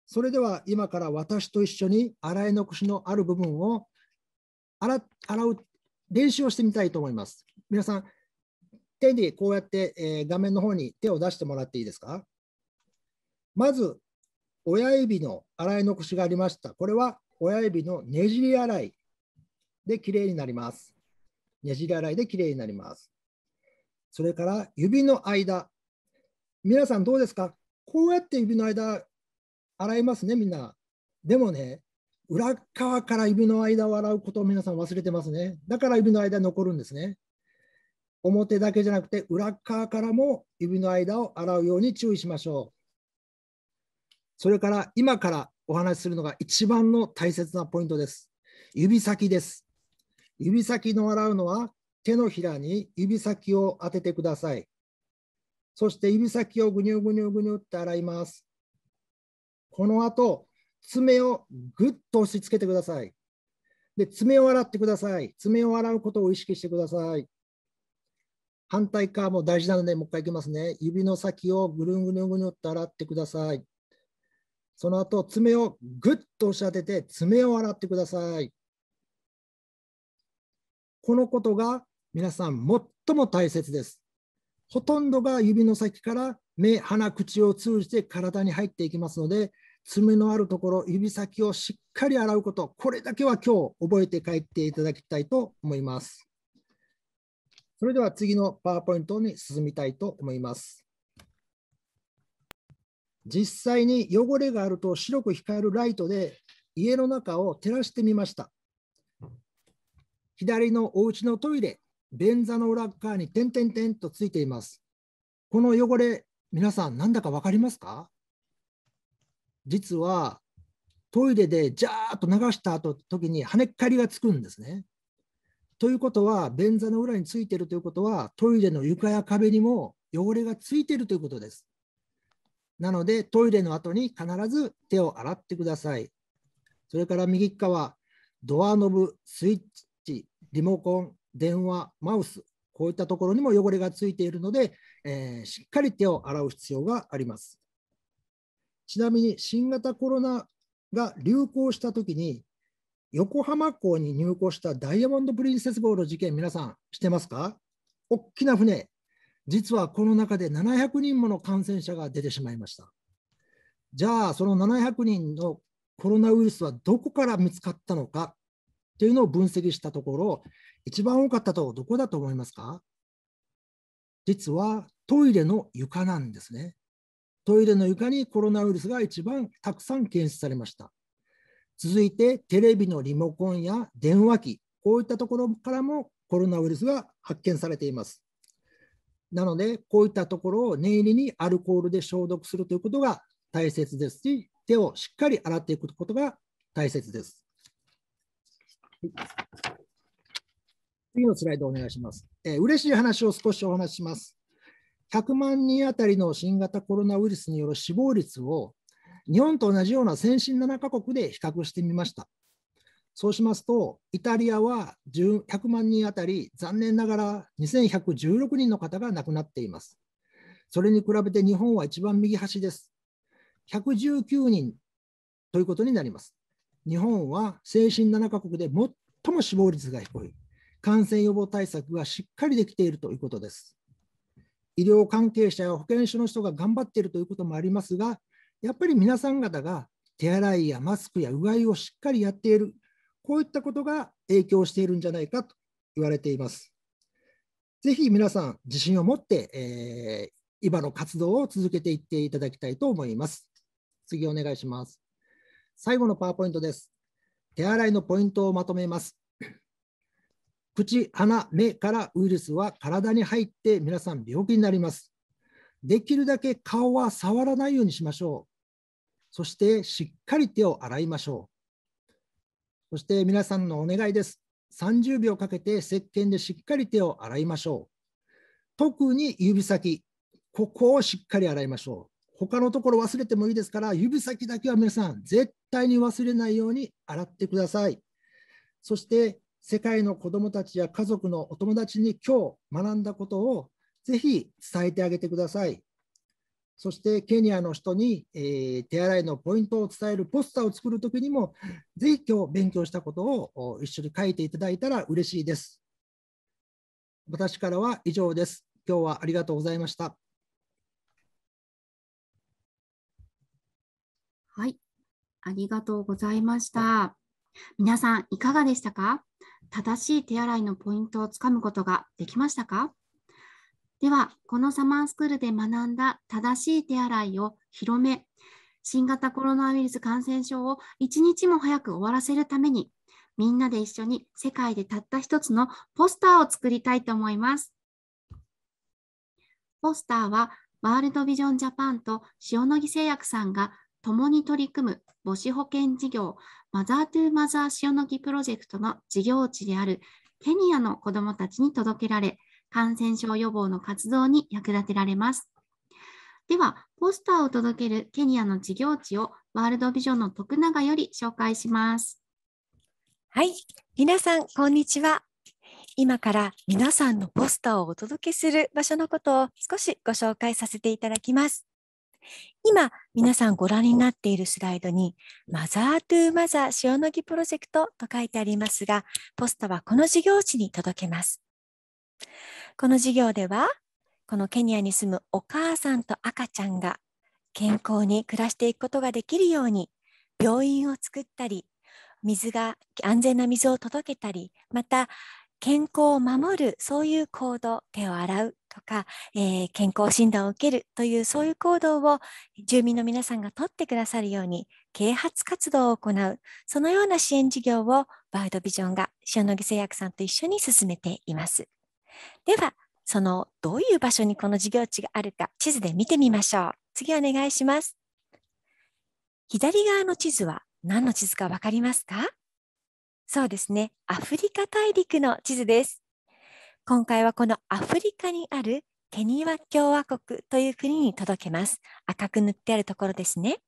それでは今から私と一緒に洗い残しのある部分を洗う練習をしてみたいと思います。皆さん、手にこうやって、えー、画面の方に手を出してもらっていいですかまず、親指の洗い残しがありました。これは親指のねじり洗いできれいになります。ねじり洗いできれいになります。それから指の間。皆さんどうですかこうやって指の間洗いますね、みんな。でもね、裏側から指の間を洗うことを皆さん忘れてますね。だから指の間残るんですね。表だけじゃなくて裏側からも指の間を洗うように注意しましょう。それから今からお話しするのが一番の大切なポイントです。指先です。指先の洗うのは手のひらに指先を当ててください。そして指先をぐにゅぐにゅぐにゅって洗います。この後、爪をぐっと押し付けてください。で、爪を洗ってください。爪を洗うことを意識してください。反対側も大事なので、もう一回いきますね。指の先をぐるんぐるんぐるんと洗ってください。その後、爪をぐっと押し当てて、爪を洗ってください。このことが皆さん最も大切です。ほとんどが指の先から目、鼻、口を通じて体に入っていきますので、爪のあるところ、指先をしっかり洗うこと、これだけは今日覚えて帰っていただきたいと思います。それでは次のパワーポイントに進みたいと思います。実際に汚れがあると白く光るライトで家の中を照らしてみました。左のお家のトイレ、便座の裏側に点々点とついています。この汚れ、皆さん、なんだか分かりますか実は、トイレでジャーッと流した後時に跳ねっかりがつくんですね。ということは、便座の裏についているということは、トイレの床や壁にも汚れがついているということです。なので、トイレの後に必ず手を洗ってください。それから右側、ドアノブ、スイッチ、リモコン、電話、マウス、こういったところにも汚れがついているので、えー、しっかり手を洗う必要があります。ちなみに新型コロナが流行したときに、横浜港に入港したダイヤモンド・プリンセス号の事件、皆さん、知ってますか大きな船、実はこの中で700人もの感染者が出てしまいました。じゃあ、その700人のコロナウイルスはどこから見つかったのかというのを分析したところ、一番多かったとどこだと思いますか実はトイレの床なんですね。トイレの床にコロナウイルスが一番たくさん検出されました。続いてテレビのリモコンや電話機、こういったところからもコロナウイルスが発見されています。なので、こういったところを念入りにアルコールで消毒するということが大切ですし、手をしっかり洗っていくことが大切です。はい次のスライドお願いします。えー、嬉しい話を少しお話しします。100万人当たりの新型コロナウイルスによる死亡率を日本と同じような先進7カ国で比較してみました。そうしますと、イタリアは100万人当たり、残念ながら2116人の方が亡くなっています。それに比べて日本は一番右端です。119人ということになります。日本は先進7カ国で最も死亡率が低い。感染予防対策がしっかりできているということです。医療関係者や保健所の人が頑張っているということもありますが、やっぱり皆さん方が手洗いやマスクやうがいをしっかりやっている、こういったことが影響しているんじゃないかと言われています。ぜひ皆さん、自信を持って、えー、今の活動を続けていっていただきたいと思います。次お願いします。最後のパワーポイントです。手洗いのポイントをまとめます。口、鼻、目からウイルスは体に入って皆さん病気になります。できるだけ顔は触らないようにしましょう。そしてしっかり手を洗いましょう。そして皆さんのお願いです。30秒かけて石鹸でしっかり手を洗いましょう。特に指先、ここをしっかり洗いましょう。他のところ忘れてもいいですから、指先だけは皆さん、絶対に忘れないように洗ってください。そして世界の子どもたちや家族のお友達に今日学んだことをぜひ伝えてあげてください。そしてケニアの人に、えー、手洗いのポイントを伝えるポスターを作るときにも、ぜひ今日勉強したことを一緒に書いていただいたら嬉しいです。私からは以上です。今日はありがとうございました。はい、ありがとうございました。皆さん、いかがでしたか正しい手洗いのポイントをつかむことができましたかでは、このサマースクールで学んだ正しい手洗いを広め、新型コロナウイルス感染症を一日も早く終わらせるために、みんなで一緒に世界でたった一つのポスターを作りたいと思います。ポスターはワールドビジョンジャパンと塩野義製薬さんが共に取り組む母子保健事業マザートゥーマザー塩野義プロジェクトの事業地であるケニアの子どもたちに届けられ、感染症予防の活動に役立てられます。では、ポスターを届けるケニアの事業地をワールドビジョンの徳永より紹介します。はい、皆さん、こんにちは。今から皆さんのポスターをお届けする場所のことを少しご紹介させていただきます。今、皆さんご覧になっているスライドに、マザートゥーマザー塩野義プロジェクトと書いてありますが、ポストはこの事業地に届けます。この事業では、このケニアに住むお母さんと赤ちゃんが健康に暮らしていくことができるように、病院を作ったり、水が安全な水を届けたりまた健康を守るそういう行動手を洗うとか、えー、健康診断を受けるというそういう行動を住民の皆さんがとってくださるように啓発活動を行うそのような支援事業をバードビジョンが塩野義製薬さんと一緒に進めています。ではそのどういう場所にこの事業地があるか地図で見てみましょう。次お願いします。左側の地図は何の地図か分かりますかそうですね。アフリカ大陸の地図です。今回はこのアフリカにあるケニワ共和国という国に届けます。赤く塗ってあるところですね。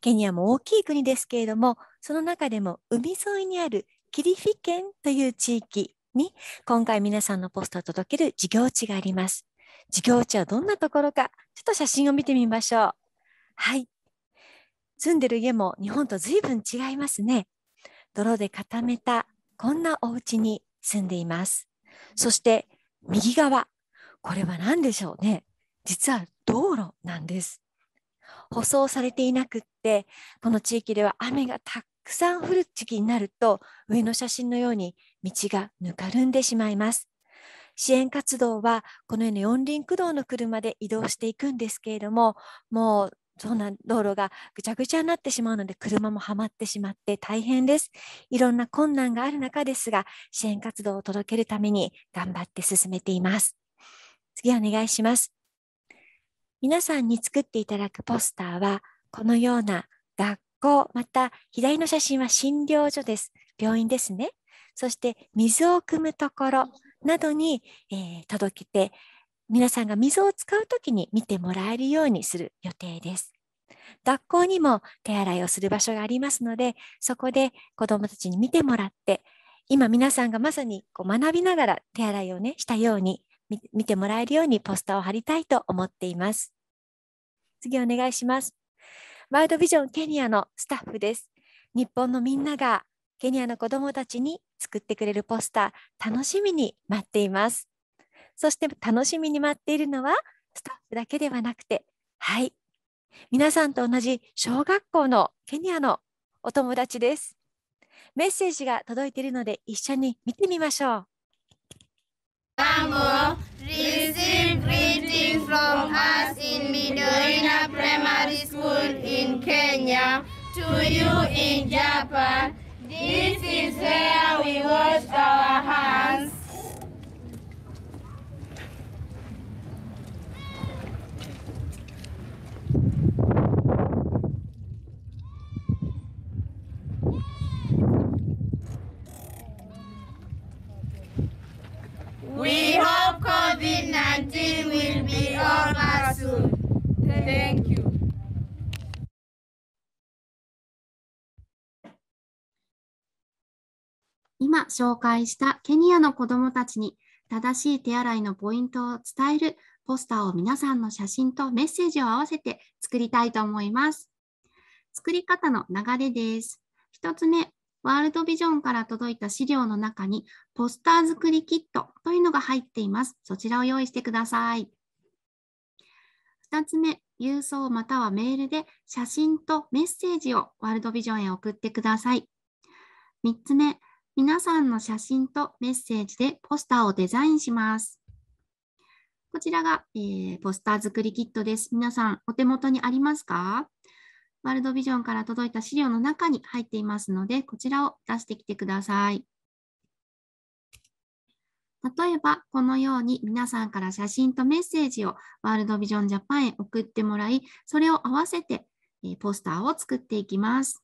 ケニアも大きい国ですけれども、その中でも海沿いにあるキリフィ県という地域に、今回皆さんのポストを届ける事業地があります。事業地はどんなところか、ちょっと写真を見てみましょう。はい。住んでる家も日本と随分違いますね。泥で固めたこんなお家に住んでいます。そして右側、これは何でしょうね。実は道路なんです。舗装されていなくって、この地域では雨がたくさん降る時期になると、上の写真のように道がぬかるんでしまいます。支援活動はこのように四輪駆動の車で移動していくんですけれども、もうそうな道路がぐちゃぐちゃになってしまうので車もはまってしまって大変です。いろんな困難がある中ですが支援活動を届けるために頑張って進めています。次お願いします。皆さんに作っていただくポスターはこのような学校また左の写真は診療所です。病院ですね。そして水を汲むところなどに、えー、届けて皆さんが水を使うときに見てもらえるようにする予定です。学校にも手洗いをする場所がありますので、そこで子どもたちに見てもらって、今皆さんがまさにこう学びながら手洗いをね、したように、見てもらえるようにポスターを貼りたいと思っています。次お願いします。ワールドビジョンケニアのスタッフです。日本のみんながケニアの子どもたちに作ってくれるポスター、楽しみに待っています。そして楽しみに待っているのはスタッフだけではなくて、はい、皆さんと同じ小学校のケニアのお友達です。メッセージが届いているので一緒に見てみましょう。To you in Japan, this is where we wash our hands. will be soon. Thank you. 今紹介したケニアの子どもたちに正しい手洗いのポイントを伝えるポスターを皆さんの写真とメッセージを合わせて作りたいと思います。作り方の流れです。1つ目、ワールドビジョンから届いた資料の中に、ポスター作りキットというのが入っています。そちらを用意してください。2つ目、郵送またはメールで写真とメッセージをワールドビジョンへ送ってください。3つ目、皆さんの写真とメッセージでポスターをデザインします。こちらが、えー、ポスター作りキットです。皆さん、お手元にありますかワールドビジョンから届いた資料の中に入っていますので、こちらを出してきてください。例えば、このように皆さんから写真とメッセージをワールドビジョンジャパンへ送ってもらい、それを合わせてポスターを作っていきます。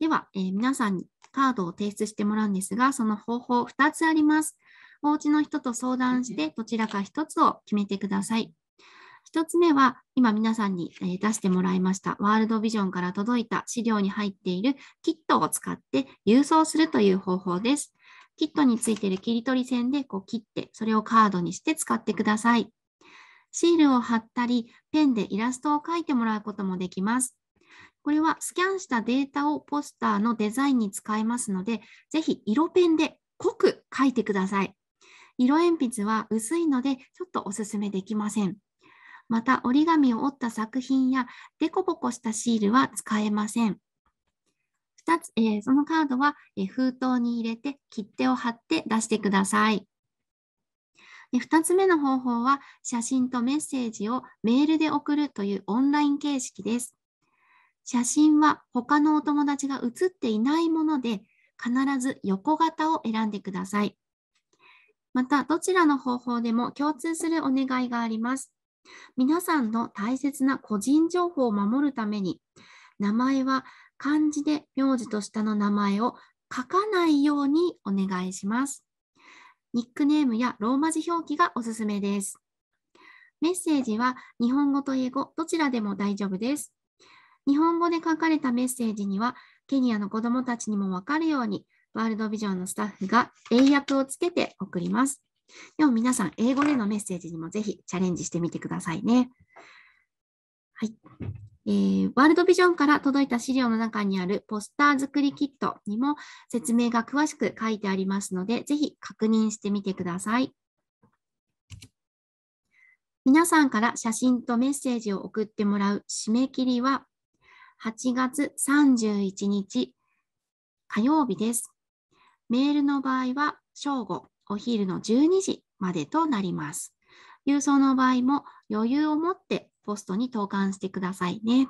では、えー、皆さんにカードを提出してもらうんですが、その方法2つあります。おうちの人と相談して、どちらか1つを決めてください。1つ目は、今皆さんに出してもらいました、ワールドビジョンから届いた資料に入っているキットを使って郵送するという方法です。キットについている切り取り線でこう切って、それをカードにして使ってください。シールを貼ったり、ペンでイラストを描いてもらうこともできます。これはスキャンしたデータをポスターのデザインに使えますので、ぜひ色ペンで濃く描いてください。色鉛筆は薄いので、ちょっとおすすめできません。また折り紙を折った作品やデコボコしたシールは使えません。2つ、えー、そのカードは、えー、封筒に入れて切手を貼って出してください。2つ目の方法は写真とメッセージをメールで送るというオンライン形式です。写真は他のお友達が写っていないもので必ず横型を選んでください。またどちらの方法でも共通するお願いがあります。皆さんの大切な個人情報を守るために、名前は漢字で名字と下の名前を書かないようにお願いします。ニックネームやローマ字表記がおすすめです。メッセージは日本語と英語どちらでも大丈夫です。日本語で書かれたメッセージには、ケニアの子どもたちにもわかるように、ワールドビジョンのスタッフが英訳をつけて送ります。でも皆さん、英語でのメッセージにもぜひチャレンジしてみてくださいね。はい。えー、ワールドビジョンから届いた資料の中にあるポスター作りキットにも説明が詳しく書いてありますので、ぜひ確認してみてください。皆さんから写真とメッセージを送ってもらう締め切りは8月31日火曜日です。メールの場合は正午お昼の12時までとなります。郵送の場合も余裕を持ってポストに投函してくださいね。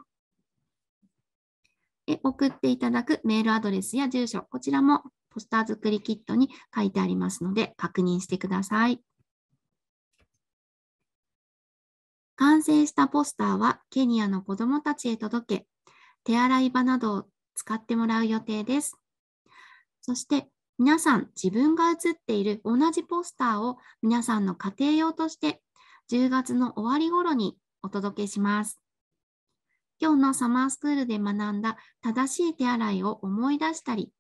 で送っていただくメールアドレスや住所、こちらもポスター作りキットに書いてありますので確認してください。完成したポスターはケニアの子どもたちへ届け、手洗い場などを使ってもらう予定です。そして皆さん、自分が写っている同じポスターを皆さんの家庭用として10月の終わり頃にお届けします。今日のサマースクールで学んだ正しい手洗いを思い出したり、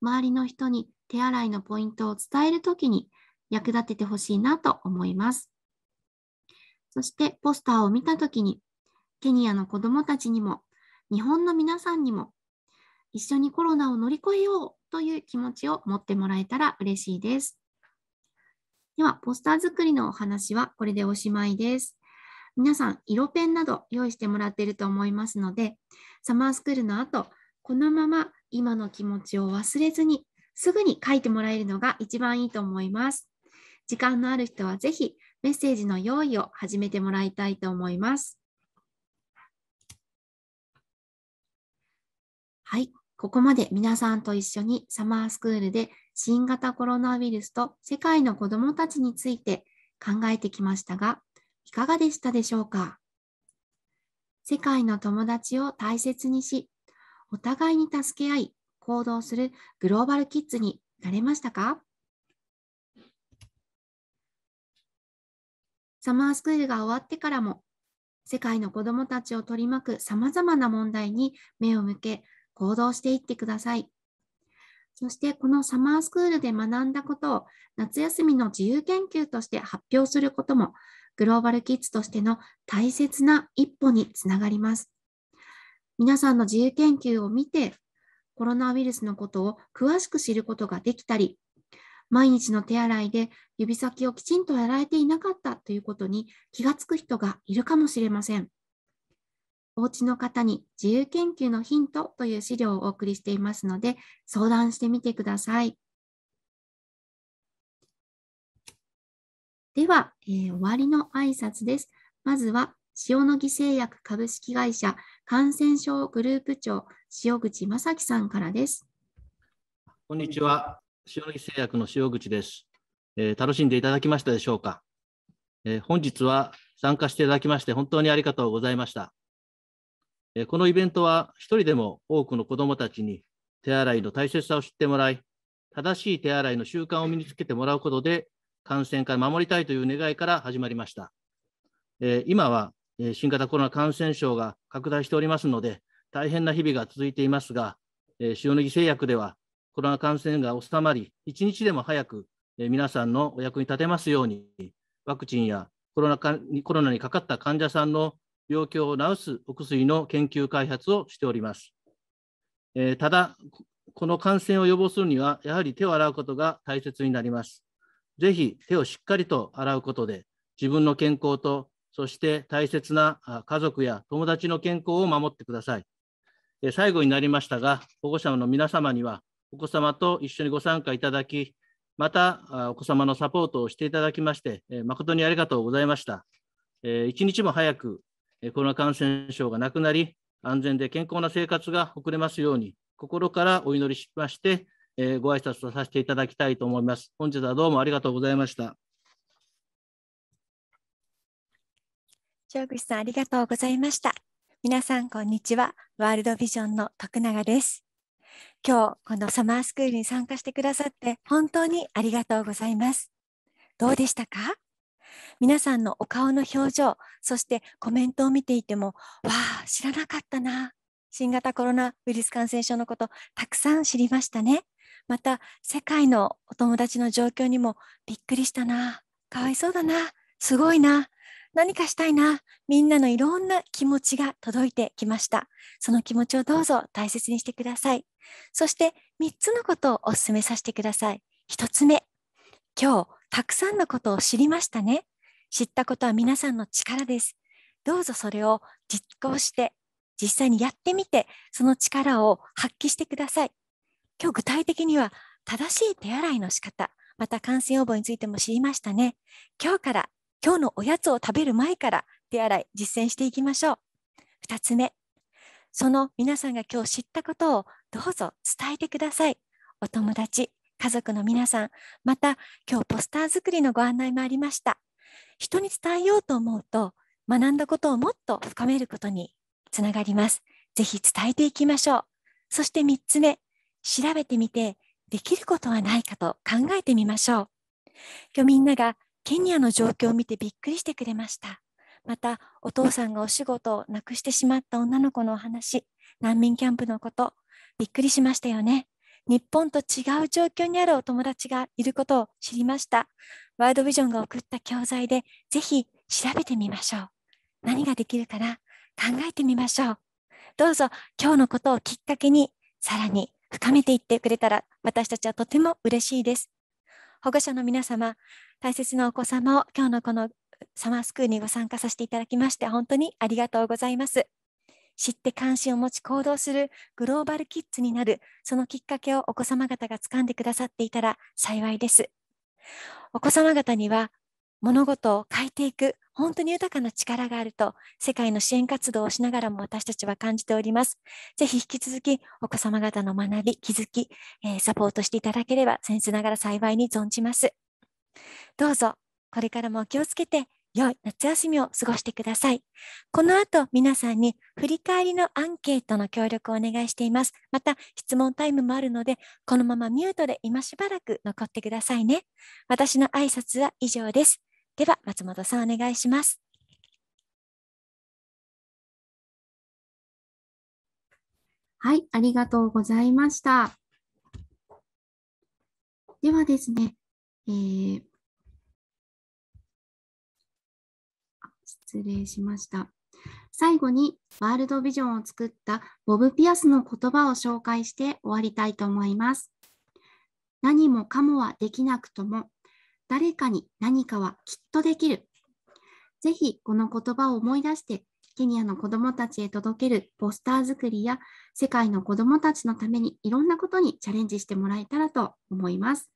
周りの人に手洗いのポイントを伝えるときに役立ててほしいなと思います。そしてポスターを見たときに、ケニアの子供たちにも、日本の皆さんにも、一緒にコロナを乗り越えようという気持ちを持ってもらえたら嬉しいです。では、ポスター作りのお話はこれでおしまいです。皆さん、色ペンなど用意してもらっていると思いますので、サマースクールの後、このまま今の気持ちを忘れずに、すぐに書いてもらえるのが一番いいと思います。時間のある人はぜひメッセージの用意を始めてもらいたいと思います。はい。ここまで皆さんと一緒にサマースクールで新型コロナウイルスと世界の子どもたちについて考えてきましたが、いかがでしたでしょうか世界の友達を大切にし、お互いに助け合い、行動するグローバルキッズになれましたかサマースクールが終わってからも、世界の子どもたちを取り巻くさまざまな問題に目を向け、行動していってください。そしてこのサマースクールで学んだことを夏休みの自由研究として発表することもグローバルキッズとしての大切な一歩につながります。皆さんの自由研究を見てコロナウイルスのことを詳しく知ることができたり毎日の手洗いで指先をきちんと洗えていなかったということに気がつく人がいるかもしれません。お家の方に自由研究のヒントという資料をお送りしていますので、相談してみてください。では、えー、終わりの挨拶です。まずは、塩野義製薬株式会社感染症グループ長、塩口正樹さんからです。こんにちは。塩野義製薬の塩口です、えー、楽しんでいただきましたでしょうか、えー、本日は参加していただきまして本当にありがとうございました。このイベントは一人でも多くの子どもたちに手洗いの大切さを知ってもらい、正しい手洗いの習慣を身につけてもらうことで、感染から守りたいという願いから始まりました。今は新型コロナ感染症が拡大しておりますので、大変な日々が続いていますが、塩野義製薬ではコロナ感染が収まり、一日でも早く皆さんのお役に立てますように、ワクチンやコロナにかかった患者さんの病気を治すお薬の研究開発をしております。えー、ただ、この感染を予防するには、やはり手を洗うことが大切になります。ぜひ手をしっかりと洗うことで、自分の健康と、そして大切な家族や友達の健康を守ってください。えー、最後になりましたが、保護者の皆様には、お子様と一緒にご参加いただき、またお子様のサポートをしていただきまして、誠にありがとうございました。一日も早くコロナ感染症がなくなり、安全で健康な生活が送れますように、心からお祈りしまして、えー、ご挨拶とさせていただきたいと思います。本日はどうもありがとうございました。長口さん、ありがとうございました。皆さん、こんにちは。ワールドビジョンの徳永です。今日、このサマースクールに参加してくださって、本当にありがとうございます。どうでしたか皆さんのお顔の表情そしてコメントを見ていてもわあ知らなかったな新型コロナウイルス感染症のことたくさん知りましたねまた世界のお友達の状況にもびっくりしたなかわいそうだなすごいな何かしたいなみんなのいろんな気持ちが届いてきましたその気持ちをどうぞ大切にしてくださいそして3つのことをお勧めさせてください1つ目今日たくさんのことを知りましたね。知ったことは皆さんの力です。どうぞそれを実行して、実際にやってみて、その力を発揮してください。今日具体的には、正しい手洗いの仕方、また感染予防についても知りましたね。今日から、今日のおやつを食べる前から手洗い実践していきましょう。2つ目、その皆さんが今日知ったことをどうぞ伝えてください。お友達、家族の皆さん、また今日ポスター作りのご案内もありました。人に伝えようと思うと、学んだことをもっと深めることにつながります。ぜひ伝えていきましょう。そして3つ目、調べてみて、できることはないかと考えてみましょう。今日みんながケニアの状況を見てびっくりしてくれました。また、お父さんがお仕事をなくしてしまった女の子のお話、難民キャンプのこと、びっくりしましたよね。日本と違う状況にあるお友達がいることを知りました。ワードビジョンが送った教材で、ぜひ調べてみましょう。何ができるかな考えてみましょう。どうぞ今日のことをきっかけに、さらに深めていってくれたら、私たちはとても嬉しいです。保護者の皆様、大切なお子様を今日のこのサマースクールにご参加させていただきまして、本当にありがとうございます。知って関心を持ち行動するグローバルキッズになる、そのきっかけをお子様方が掴んでくださっていたら幸いです。お子様方には物事を変えていく本当に豊かな力があると世界の支援活動をしながらも私たちは感じております。ぜひ引き続きお子様方の学び、気づき、えー、サポートしていただければ先生ながら幸いに存じます。どうぞこれからも気をつけて良い夏休みを過ごしてください。この後、皆さんに振り返りのアンケートの協力をお願いしています。また、質問タイムもあるので、このままミュートで今しばらく残ってくださいね。私の挨拶は以上です。では、松本さんお願いします。はい、ありがとうございました。ではですね、えー失礼しました。最後にワールドビジョンを作ったボブ・ピアスの言葉を紹介して終わりたいと思います。何もかもはできなくとも、誰かに何かはきっとできる。ぜひこの言葉を思い出して、ケニアの子どもたちへ届けるポスター作りや世界の子どもたちのためにいろんなことにチャレンジしてもらえたらと思います。